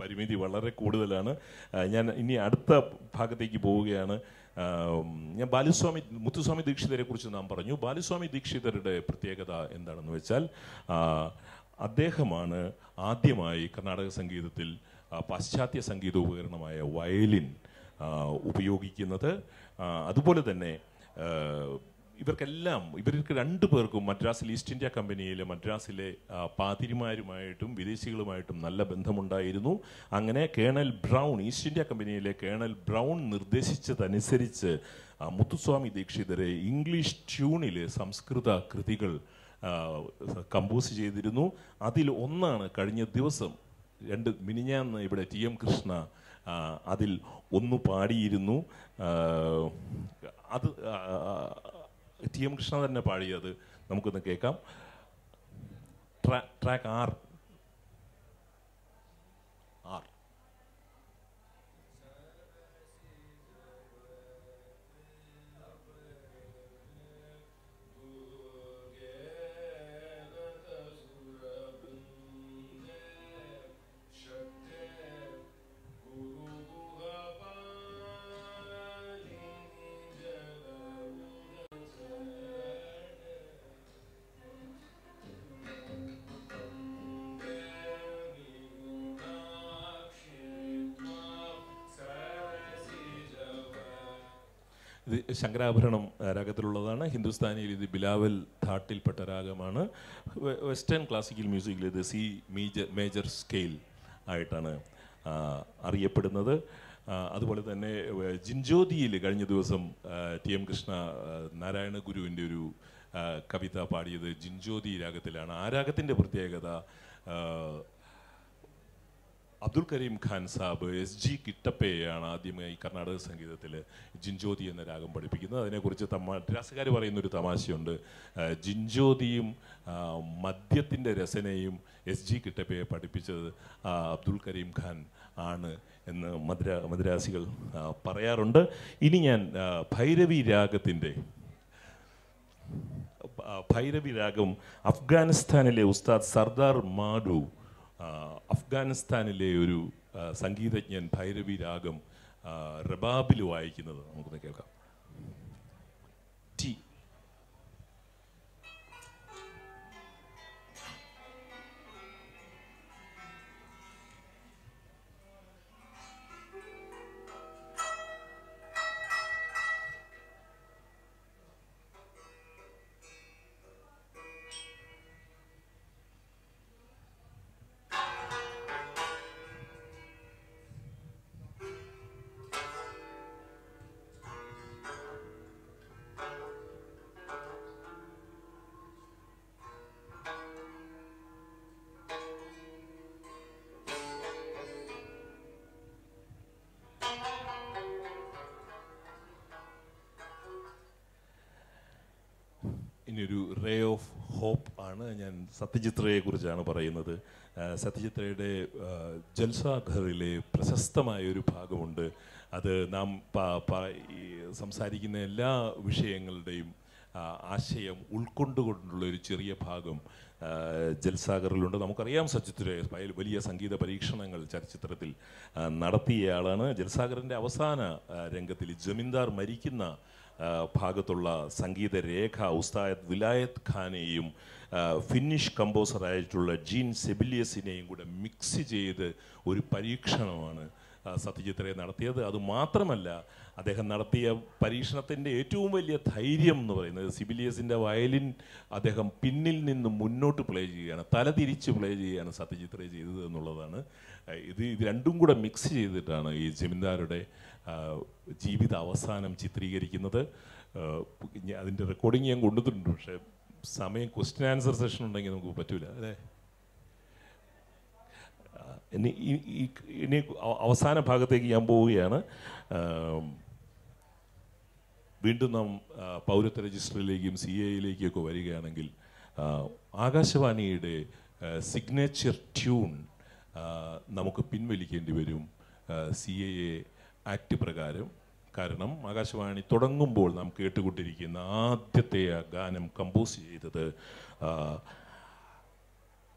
പരിമിതി വളരെ കൂടുതലാണ് ഞാൻ ഇനി അടുത്ത ഭാഗത്തേക്ക് പോവുകയാണ് ഞാൻ ബാലുസ്വാമി മുത്തുസ്വാമി ദീക്ഷിതരെ കുറിച്ച് നാം പറഞ്ഞു ബാലുസ്വാമി ദീക്ഷിതരുടെ പ്രത്യേകത എന്താണെന്ന് വെച്ചാൽ അദ്ദേഹമാണ് ആദ്യമായി കർണാടക സംഗീതത്തിൽ പാശ്ചാത്യ സംഗീത ഉപകരണമായ വയലിൻ ഉപയോഗിക്കുന്നത് അതുപോലെ തന്നെ ഇവർക്കെല്ലാം ഇവർക്ക് രണ്ടു പേർക്കും മദ്രാസിൽ ഈസ്റ്റ് ഇന്ത്യ കമ്പനിയിലെ മദ്രാസിലെ പാതിരിമാരുമായിട്ടും വിദേശികളുമായിട്ടും നല്ല ബന്ധമുണ്ടായിരുന്നു അങ്ങനെ കേണൽ ബ്രൗൺ ഈസ്റ്റ് ഇന്ത്യ കമ്പനിയിലെ കേണൽ ബ്രൗൺ നിർദ്ദേശിച്ചതനുസരിച്ച് മുത്തുസ്വാമി ദീക്ഷിതരെ ഇംഗ്ലീഷ് ട്യൂണിൽ സംസ്കൃത കൃതികൾ കമ്പോസ് ചെയ്തിരുന്നു അതിൽ ഒന്നാണ് കഴിഞ്ഞ ദിവസം രണ്ട് മിനിഞ്ഞാന്ന് ഇവിടെ ടി എം കൃഷ്ണ അതിൽ ഒന്ന് പാടിയിരുന്നു അത് ടി എം കൃഷ്ണ തന്നെ പാടിയത് നമുക്കൊന്ന് കേൾക്കാം ട്രാക്ക് ആർ ഇത് ശങ്കരാഭരണം രാഗത്തിലുള്ളതാണ് ഹിന്ദുസ്ഥാനിയിൽ ഇത് ബിലാവൽ ധാട്ടിൽപ്പെട്ട രാഗമാണ് വെസ്റ്റേൺ ക്ലാസിക്കൽ മ്യൂസിക്കിൽ ഇത് സി മേജർ മേജർ സ്കെയിൽ ആയിട്ടാണ് അറിയപ്പെടുന്നത് അതുപോലെ തന്നെ ജിൻജ്യോതിയിൽ കഴിഞ്ഞ ദിവസം ടി എം കൃഷ്ണ നാരായണ ഗുരുവിൻ്റെ ഒരു കവിത പാടിയത് ജിൻജ്യോതി രാഗത്തിലാണ് ആ രാഗത്തിൻ്റെ പ്രത്യേകത അബ്ദുൽ കരീം ഖാൻ സാബ് എസ് ജി കിട്ടപ്പയാണ് ആദ്യമായി കർണാടക സംഗീതത്തിൽ ജിൻജ്യോതി എന്ന രാഗം പഠിപ്പിക്കുന്നത് അതിനെക്കുറിച്ച് തമാ പറയുന്ന പറയുന്നൊരു തമാശയുണ്ട് ജിൻജ്യോതിയും മദ്യത്തിൻ്റെ രസനയും എസ് ജി കിട്ടപ്പയെ പഠിപ്പിച്ചത് അബ്ദുൽ കരീം ഖാൻ ആണ് എന്ന് മദ്രാ മദ്രാസികൾ പറയാറുണ്ട് ഇനി ഞാൻ ഭൈരവി രാഗത്തിൻ്റെ ഭൈരവി രാഗം അഫ്ഗാനിസ്ഥാനിലെ ഉസ്താദ് സർദാർ മാഡു അഫ്ഗാനിസ്ഥാനിലെ ഒരു സംഗീതജ്ഞൻ ഭൈരവി രാഗം റബാബിൽ വായിക്കുന്നത് നമുക്കൊന്ന് കേൾക്കാം ഞാൻ കുറിച്ചാണ് പറയുന്നത് സത്യജിത്രയുടെ ജൽസാഘറിലെ പ്രശസ്തമായ ഒരു ഭാഗമുണ്ട് അത് നാം സംസാരിക്കുന്ന എല്ലാ വിഷയങ്ങളുടെയും ആശയം ഉൾക്കൊണ്ടുകൊണ്ടുള്ള ഒരു ചെറിയ ഭാഗം ജൽസാഗറിലുണ്ട് നമുക്കറിയാം സച്ചിത്ര വലിയ സംഗീത പരീക്ഷണങ്ങൾ ചലച്ചിത്രത്തിൽ നടത്തിയയാളാണ് ജൽസാഗറിൻ്റെ അവസാന രംഗത്തിൽ ജമീന്ദാർ മരിക്കുന്ന ഭാഗത്തുള്ള സംഗീത രേഖ ഉസ്താദ് വിലായത്ത് ഖാനെയും ഫിന്നിഷ് ആയിട്ടുള്ള ജീൻ സെബിലിയസിനെയും കൂടെ മിക്സ് ചെയ്ത് ഒരു പരീക്ഷണമാണ് സത്യജിത്രയെ നടത്തിയത് അതുമാത്രമല്ല അദ്ദേഹം നടത്തിയ പരീക്ഷണത്തിൻ്റെ ഏറ്റവും വലിയ ധൈര്യം എന്ന് പറയുന്നത് സിബിലിയസിൻ്റെ വയലിൻ അദ്ദേഹം പിന്നിൽ നിന്ന് മുന്നോട്ട് പ്ലേ ചെയ്യുകയാണ് തലതിരിച്ച് പ്ലേ ചെയ്യുകയാണ് സത്യജിത്ര ചെയ്തത് എന്നുള്ളതാണ് ഇത് ഇത് രണ്ടും കൂടെ മിക്സ് ചെയ്തിട്ടാണ് ഈ ജമീന്ദാരുടെ ജീവിത അവസാനം ചിത്രീകരിക്കുന്നത് അതിൻ്റെ റെക്കോർഡിങ് ഞാൻ കൊണ്ടുവന്നിട്ടുണ്ട് പക്ഷേ സമയം ക്വസ്റ്റ്യൻ ആൻസർ സെഷൻ ഉണ്ടെങ്കിൽ നമുക്ക് പറ്റൂല അല്ലേ ഇനി ഇനി അവസാന ഭാഗത്തേക്ക് ഞാൻ പോവുകയാണ് വീണ്ടും നാം പൗരത്വ രജിസ്റ്ററിലേക്കും സി എയിലേക്കൊക്കെ വരികയാണെങ്കിൽ ആകാശവാണിയുടെ സിഗ്നേച്ചർ ട്യൂൺ നമുക്ക് പിൻവലിക്കേണ്ടി വരും സി എ ആക്ട് പ്രകാരം കാരണം ആകാശവാണി തുടങ്ങുമ്പോൾ നാം കേട്ടുകൊണ്ടിരിക്കുന്ന ആദ്യത്തെ ഗാനം കമ്പോസ് ചെയ്തത്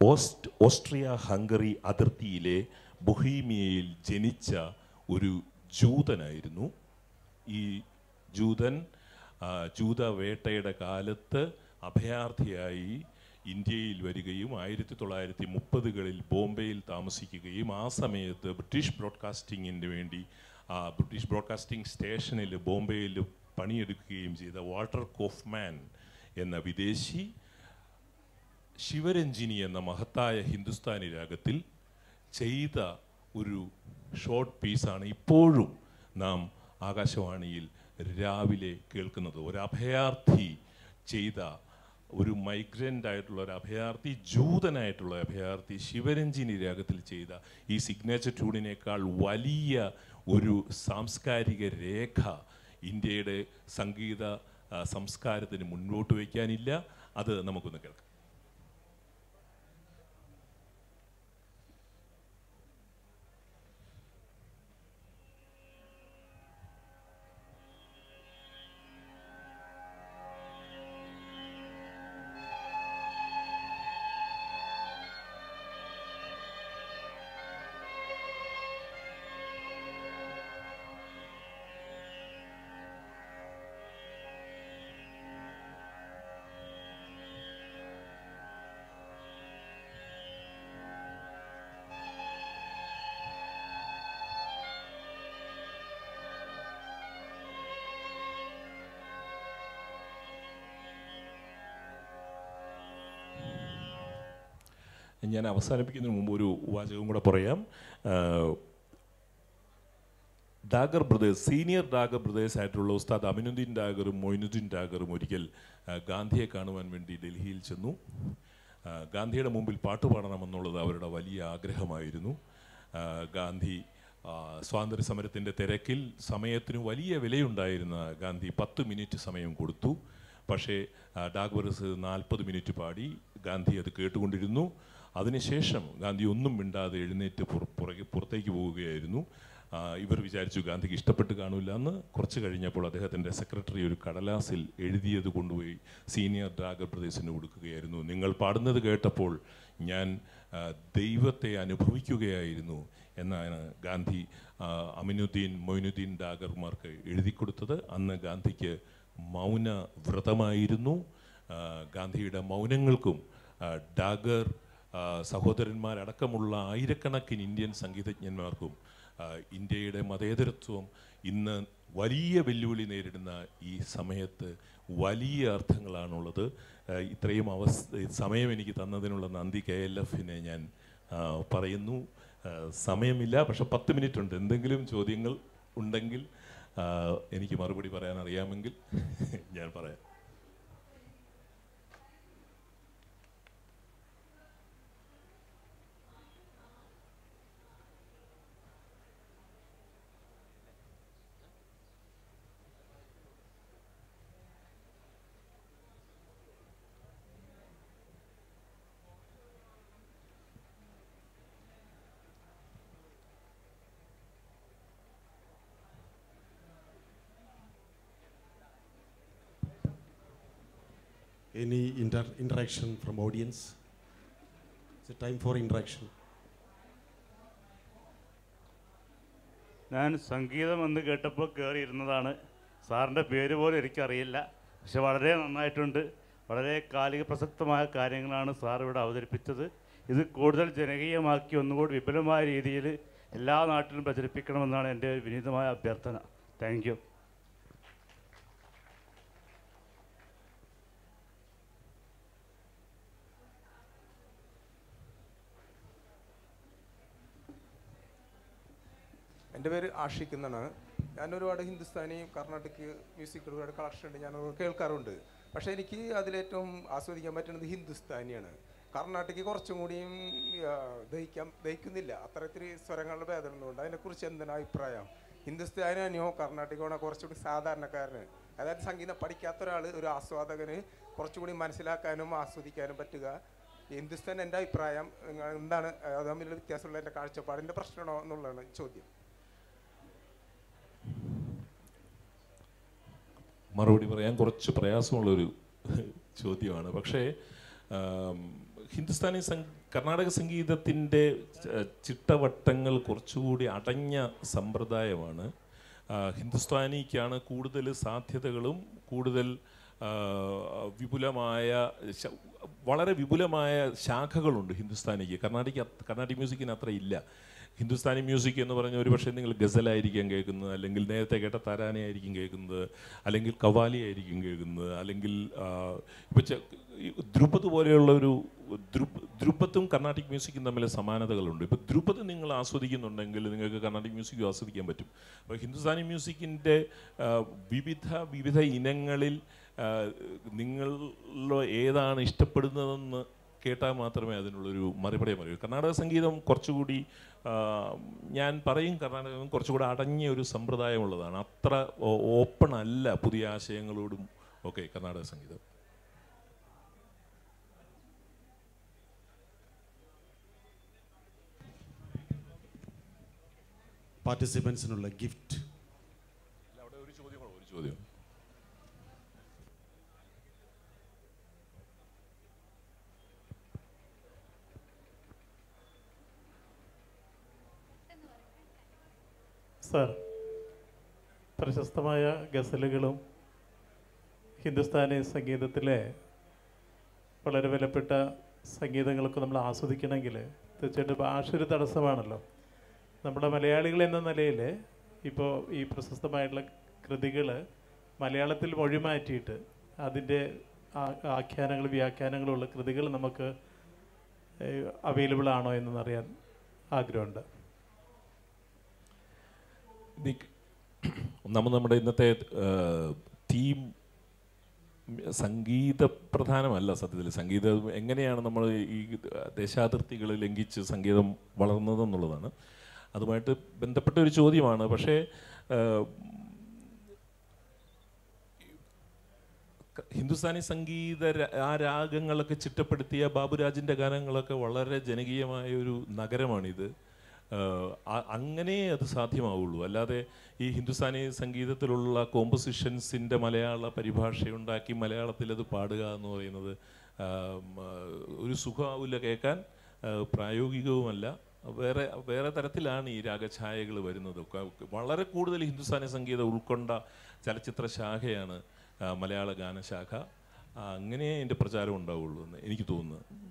ഓസ്റ്റ് ഓസ്ട്രിയ ഹംഗറി അതിർത്തിയിലെ ബൊഹീമിയയിൽ ജനിച്ച ഒരു ജൂതനായിരുന്നു ഈ ജൂതൻ ജൂത വേട്ടയുടെ കാലത്ത് അഭയാർത്ഥിയായി ഇന്ത്യയിൽ വരികയും ആയിരത്തി തൊള്ളായിരത്തി മുപ്പതുകളിൽ ബോംബെയിൽ താമസിക്കുകയും ആ സമയത്ത് ബ്രിട്ടീഷ് ബ്രോഡ്കാസ്റ്റിങ്ങിന് വേണ്ടി ബ്രിട്ടീഷ് ബ്രോഡ്കാസ്റ്റിംഗ് സ്റ്റേഷനിൽ ബോംബെയിൽ പണിയെടുക്കുകയും ചെയ്ത വാൾട്ടർ കോഫ്മാൻ എന്ന വിദേശി ശിവരഞ്ജിനി എന്ന മഹത്തായ ഹിന്ദുസ്ഥാനി രാഗത്തിൽ ചെയ്ത ഒരു ഷോർട്ട് പീസാണ് ഇപ്പോഴും നാം ആകാശവാണിയിൽ രാവിലെ കേൾക്കുന്നത് ഒരു അഭയാർത്ഥി ചെയ്ത ഒരു മൈഗ്രൻ്റ് ആയിട്ടുള്ള ഒരു അഭയാർത്ഥി ജൂതനായിട്ടുള്ള അഭയാർത്ഥി ശിവരഞ്ജിനി രാഗത്തിൽ ചെയ്ത ഈ സിഗ്നേച്ചർ ട്യൂണിനേക്കാൾ വലിയ ഒരു സാംസ്കാരിക രേഖ ഇന്ത്യയുടെ സംഗീത സംസ്കാരത്തിന് മുന്നോട്ട് വയ്ക്കാനില്ല അത് നമുക്കൊന്ന് കേൾക്കാം ഞാൻ അവസാനിപ്പിക്കുന്നതിന് മുമ്പ് ഒരു വാചകവും കൂടെ പറയാം Dagar brothers senior Dagar brothers ആയിട്ടുള്ള ഉസ്താദ് അമിനുദ്ദീൻ ഡാഗറും മൊയിനുദ്ദീൻ ഡാഗറും ഒരിക്കൽ ഗാന്ധിയെ കാണുവാൻ വേണ്ടി ഡൽഹിയിൽ ചെന്നു ഗാന്ധിയുടെ മുമ്പിൽ പാട്ട് പാടണമെന്നുള്ളത് അവരുടെ വലിയ ആഗ്രഹമായിരുന്നു ഗാന്ധി സ്വാതന്ത്ര്യ സമരത്തിൻ്റെ തിരക്കിൽ സമയത്തിന് വലിയ വിലയുണ്ടായിരുന്ന ഗാന്ധി പത്ത് മിനിറ്റ് സമയം കൊടുത്തു പക്ഷേ ഡാഗ് ബ്രദേഴ്സ് നാൽപ്പത് മിനിറ്റ് പാടി ഗാന്ധി അത് കേട്ടുകൊണ്ടിരുന്നു അതിനുശേഷം ഗാന്ധി ഒന്നും മിണ്ടാതെ എഴുന്നേറ്റ് പുറകെ പുറത്തേക്ക് പോവുകയായിരുന്നു ഇവർ വിചാരിച്ചു ഗാന്ധിക്ക് ഇഷ്ടപ്പെട്ട് കാണില്ല എന്ന് കുറച്ച് കഴിഞ്ഞപ്പോൾ അദ്ദേഹത്തിൻ്റെ സെക്രട്ടറി ഒരു കടലാസിൽ എഴുതിയത് കൊണ്ടുപോയി സീനിയർ ഡ്രാഗർ പ്രദേശിന് കൊടുക്കുകയായിരുന്നു നിങ്ങൾ പാടുന്നത് കേട്ടപ്പോൾ ഞാൻ ദൈവത്തെ അനുഭവിക്കുകയായിരുന്നു എന്നാണ് ഗാന്ധി അമിനുദ്ദീൻ മൊയിനുദ്ദീൻ ഡാഗർമാർക്ക് എഴുതി കൊടുത്തത് അന്ന് ഗാന്ധിക്ക് മൗന വ്രതമായിരുന്നു ഗാന്ധിയുടെ മൗനങ്ങൾക്കും ഡാഗർ സഹോദരന്മാരടക്കമുള്ള ആയിരക്കണക്കിന് ഇന്ത്യൻ സംഗീതജ്ഞന്മാർക്കും ഇന്ത്യയുടെ മതേതരത്വം ഇന്ന് വലിയ വെല്ലുവിളി നേരിടുന്ന ഈ സമയത്ത് വലിയ അർത്ഥങ്ങളാണുള്ളത് ഇത്രയും അവസ്ഥ സമയം എനിക്ക് തന്നതിനുള്ള നന്ദി കെ എൽ എഫിനെ ഞാൻ പറയുന്നു സമയമില്ല പക്ഷെ പത്ത് മിനിറ്റ് ഉണ്ട് എന്തെങ്കിലും ചോദ്യങ്ങൾ ഉണ്ടെങ്കിൽ എനിക്ക് മറുപടി പറയാൻ അറിയാമെങ്കിൽ ഞാൻ പറയാം any inter interaction from audience It's a time for interaction. ഞാൻ സംഗീതം എന്ന് കേട്ടപ്പോൾ കയറിയിരുന്നതാണ് സാറിൻ്റെ പേര് പോലും എനിക്കറിയില്ല പക്ഷെ വളരെ നന്നായിട്ടുണ്ട് വളരെ കാലിക പ്രസക്തമായ കാര്യങ്ങളാണ് സാർ ഇവിടെ അവതരിപ്പിച്ചത് ഇത് കൂടുതൽ ജനകീയമാക്കി ഒന്നുകൂടി വിപുലമായ രീതിയിൽ എല്ലാ നാട്ടിലും പ്രചരിപ്പിക്കണമെന്നാണ് എൻ്റെ വിനീതമായ അഭ്യർത്ഥന താങ്ക് എൻ്റെ പേര് ആഷിഖ് എന്നാണ് ഞാൻ ഒരുപാട് ഹിന്ദുസ്ഥാനി കർണാടക മ്യൂസിക് ഒരുപാട് കളക്ഷൻ ഉണ്ട് ഞാൻ കേൾക്കാറുണ്ട് പക്ഷേ എനിക്ക് അതിലേറ്റവും ആസ്വദിക്കാൻ പറ്റുന്നത് ഹിന്ദുസ്ഥാനിയാണ് കർണാടകയ്ക്ക് കുറച്ചും കൂടിയും ദഹിക്കാൻ ദഹിക്കുന്നില്ല അത്തരത്തിൽ സ്വരങ്ങളുടെ ഭേദമുണ്ട് അതിനെക്കുറിച്ച് എന്താണ് അഭിപ്രായം ഹിന്ദുസ്ഥാനിയോ കർണാടകയാണോ കുറച്ചുകൂടി സാധാരണക്കാരന് അതായത് സംഗീതം പഠിക്കാത്ത ഒരാൾ ഒരു ആസ്വാദകന് കുറച്ചുകൂടി മനസ്സിലാക്കാനും ആസ്വദിക്കാനും പറ്റുക ഹിന്ദുസ്ഥാൻ എൻ്റെ അഭിപ്രായം എന്താണ് തമ്മിലുള്ള വ്യത്യാസമുള്ള എൻ്റെ കാഴ്ചപ്പാടിൻ്റെ പ്രശ്നമാണോ എന്നുള്ളതാണ് ചോദ്യം മറുപടി പറയാൻ കുറച്ച് പ്രയാസമുള്ളൊരു ചോദ്യമാണ് പക്ഷേ ഹിന്ദുസ്ഥാനി സംഘ കർണാടക സംഗീതത്തിൻ്റെ ചിട്ടവട്ടങ്ങൾ കുറച്ചുകൂടി അടഞ്ഞ സമ്പ്രദായമാണ് ഹിന്ദുസ്ഥാനിക്കാണ് കൂടുതൽ സാധ്യതകളും കൂടുതൽ വിപുലമായ വളരെ വിപുലമായ ശാഖകളുണ്ട് ഹിന്ദുസ്ഥാനിക്ക് കർണാടിക്ക് കർണാടിക് മ്യൂസിക്കിന് അത്ര ഇല്ല ഹിന്ദുസ്ഥാനി മ്യൂസിക് എന്ന് പറഞ്ഞാൽ ഒരുപക്ഷെ നിങ്ങൾ ഗസലായിരിക്കാം കേൾക്കുന്നത് അല്ലെങ്കിൽ നേരത്തെ കേട്ട തരാനയായിരിക്കും കേൾക്കുന്നത് അല്ലെങ്കിൽ കവാലി ആയിരിക്കും കേൾക്കുന്നത് അല്ലെങ്കിൽ ഇപ്പോൾ ദ്രുപത് പോലെയുള്ള ഒരു ദ്രുപത്തും കർണാട്ടിക് മ്യൂസിക്കും തമ്മിൽ സമാനതകളുണ്ട് ഇപ്പോൾ ദ്രുപത് നിങ്ങൾ ആസ്വദിക്കുന്നുണ്ടെങ്കിൽ നിങ്ങൾക്ക് കർണാട്ടിക് മ്യൂസിക്കും ആസ്വദിക്കാൻ പറ്റും അപ്പോൾ ഹിന്ദുസ്ഥാനി മ്യൂസിക്കിൻ്റെ വിവിധ വിവിധ ഇനങ്ങളിൽ നിങ്ങൾ ഏതാണ് ഇഷ്ടപ്പെടുന്നതെന്ന് കേട്ടാൽ മാത്രമേ അതിനുള്ളൊരു മറുപടി അറിയൂ കർണാടക സംഗീതം കുറച്ചുകൂടി ഞാൻ പറയും കർണാടക കുറച്ചുകൂടി അടങ്ങിയ ഒരു സമ്പ്രദായമുള്ളതാണ് അത്ര ഓപ്പൺ അല്ല പുതിയ ആശയങ്ങളോടും ഓക്കെ കർണാടക സംഗീതം പാർട്ടിസിപ്പൻസിനുള്ള ഗിഫ്റ്റ് ഒരു ചോദ്യം ഒരു ചോദ്യം സർ പ്രശസ്തമായ ഗസലുകളും ഹിന്ദുസ്ഥാനി സംഗീതത്തിലെ വളരെ വിലപ്പെട്ട സംഗീതങ്ങളൊക്കെ നമ്മൾ ആസ്വദിക്കണമെങ്കിൽ തീർച്ചയായിട്ടും ഭാഷ ഒരു തടസ്സമാണല്ലോ നമ്മുടെ മലയാളികൾ എന്ന നിലയിൽ ഇപ്പോൾ ഈ പ്രശസ്തമായിട്ടുള്ള കൃതികൾ മലയാളത്തിൽ മൊഴി മാറ്റിയിട്ട് അതിൻ്റെ ആഖ്യാനങ്ങൾ വ്യാഖ്യാനങ്ങളുള്ള കൃതികൾ നമുക്ക് അവൈലബിൾ ആണോ എന്നറിയാൻ ആഗ്രഹമുണ്ട് നമ്മൾ നമ്മുടെ ഇന്നത്തെ തീം സംഗീത പ്രധാനമല്ല സത്യത്തിൽ സംഗീതം എങ്ങനെയാണ് നമ്മൾ ഈ ദേശാതിർത്തികൾ ലംഘിച്ച് സംഗീതം വളർന്നതെന്നുള്ളതാണ് അതുമായിട്ട് ബന്ധപ്പെട്ട ഒരു ചോദ്യമാണ് പക്ഷേ ഹിന്ദുസ്ഥാനി സംഗീത ആ രാഗങ്ങളൊക്കെ ചിട്ടപ്പെടുത്തിയ ബാബുരാജിൻ്റെ ഗാനങ്ങളൊക്കെ വളരെ ജനകീയമായ ഒരു നഗരമാണിത് അങ്ങനെ അത് സാധ്യമാവുള്ളൂ അല്ലാതെ ഈ ഹിന്ദുസ്ഥാനി സംഗീതത്തിലുള്ള കോമ്പസിഷൻസിൻ്റെ മലയാള പരിഭാഷയുണ്ടാക്കി മലയാളത്തിൽ അത് പാടുക എന്ന് പറയുന്നത് ഒരു സുഖമാവില്ല കേൾക്കാൻ പ്രായോഗികവുമല്ല വേറെ വേറെ തരത്തിലാണ് ഈ രാഗഛായകൾ വരുന്നത് വളരെ കൂടുതൽ ഹിന്ദുസ്ഥാനി സംഗീതം ഉൾക്കൊണ്ട ചലച്ചിത്ര ശാഖയാണ് മലയാള ഗാനശാഖ അങ്ങനെ എൻ്റെ പ്രചാരം ഉണ്ടാവുള്ളൂ എന്ന് എനിക്ക് തോന്നുന്നു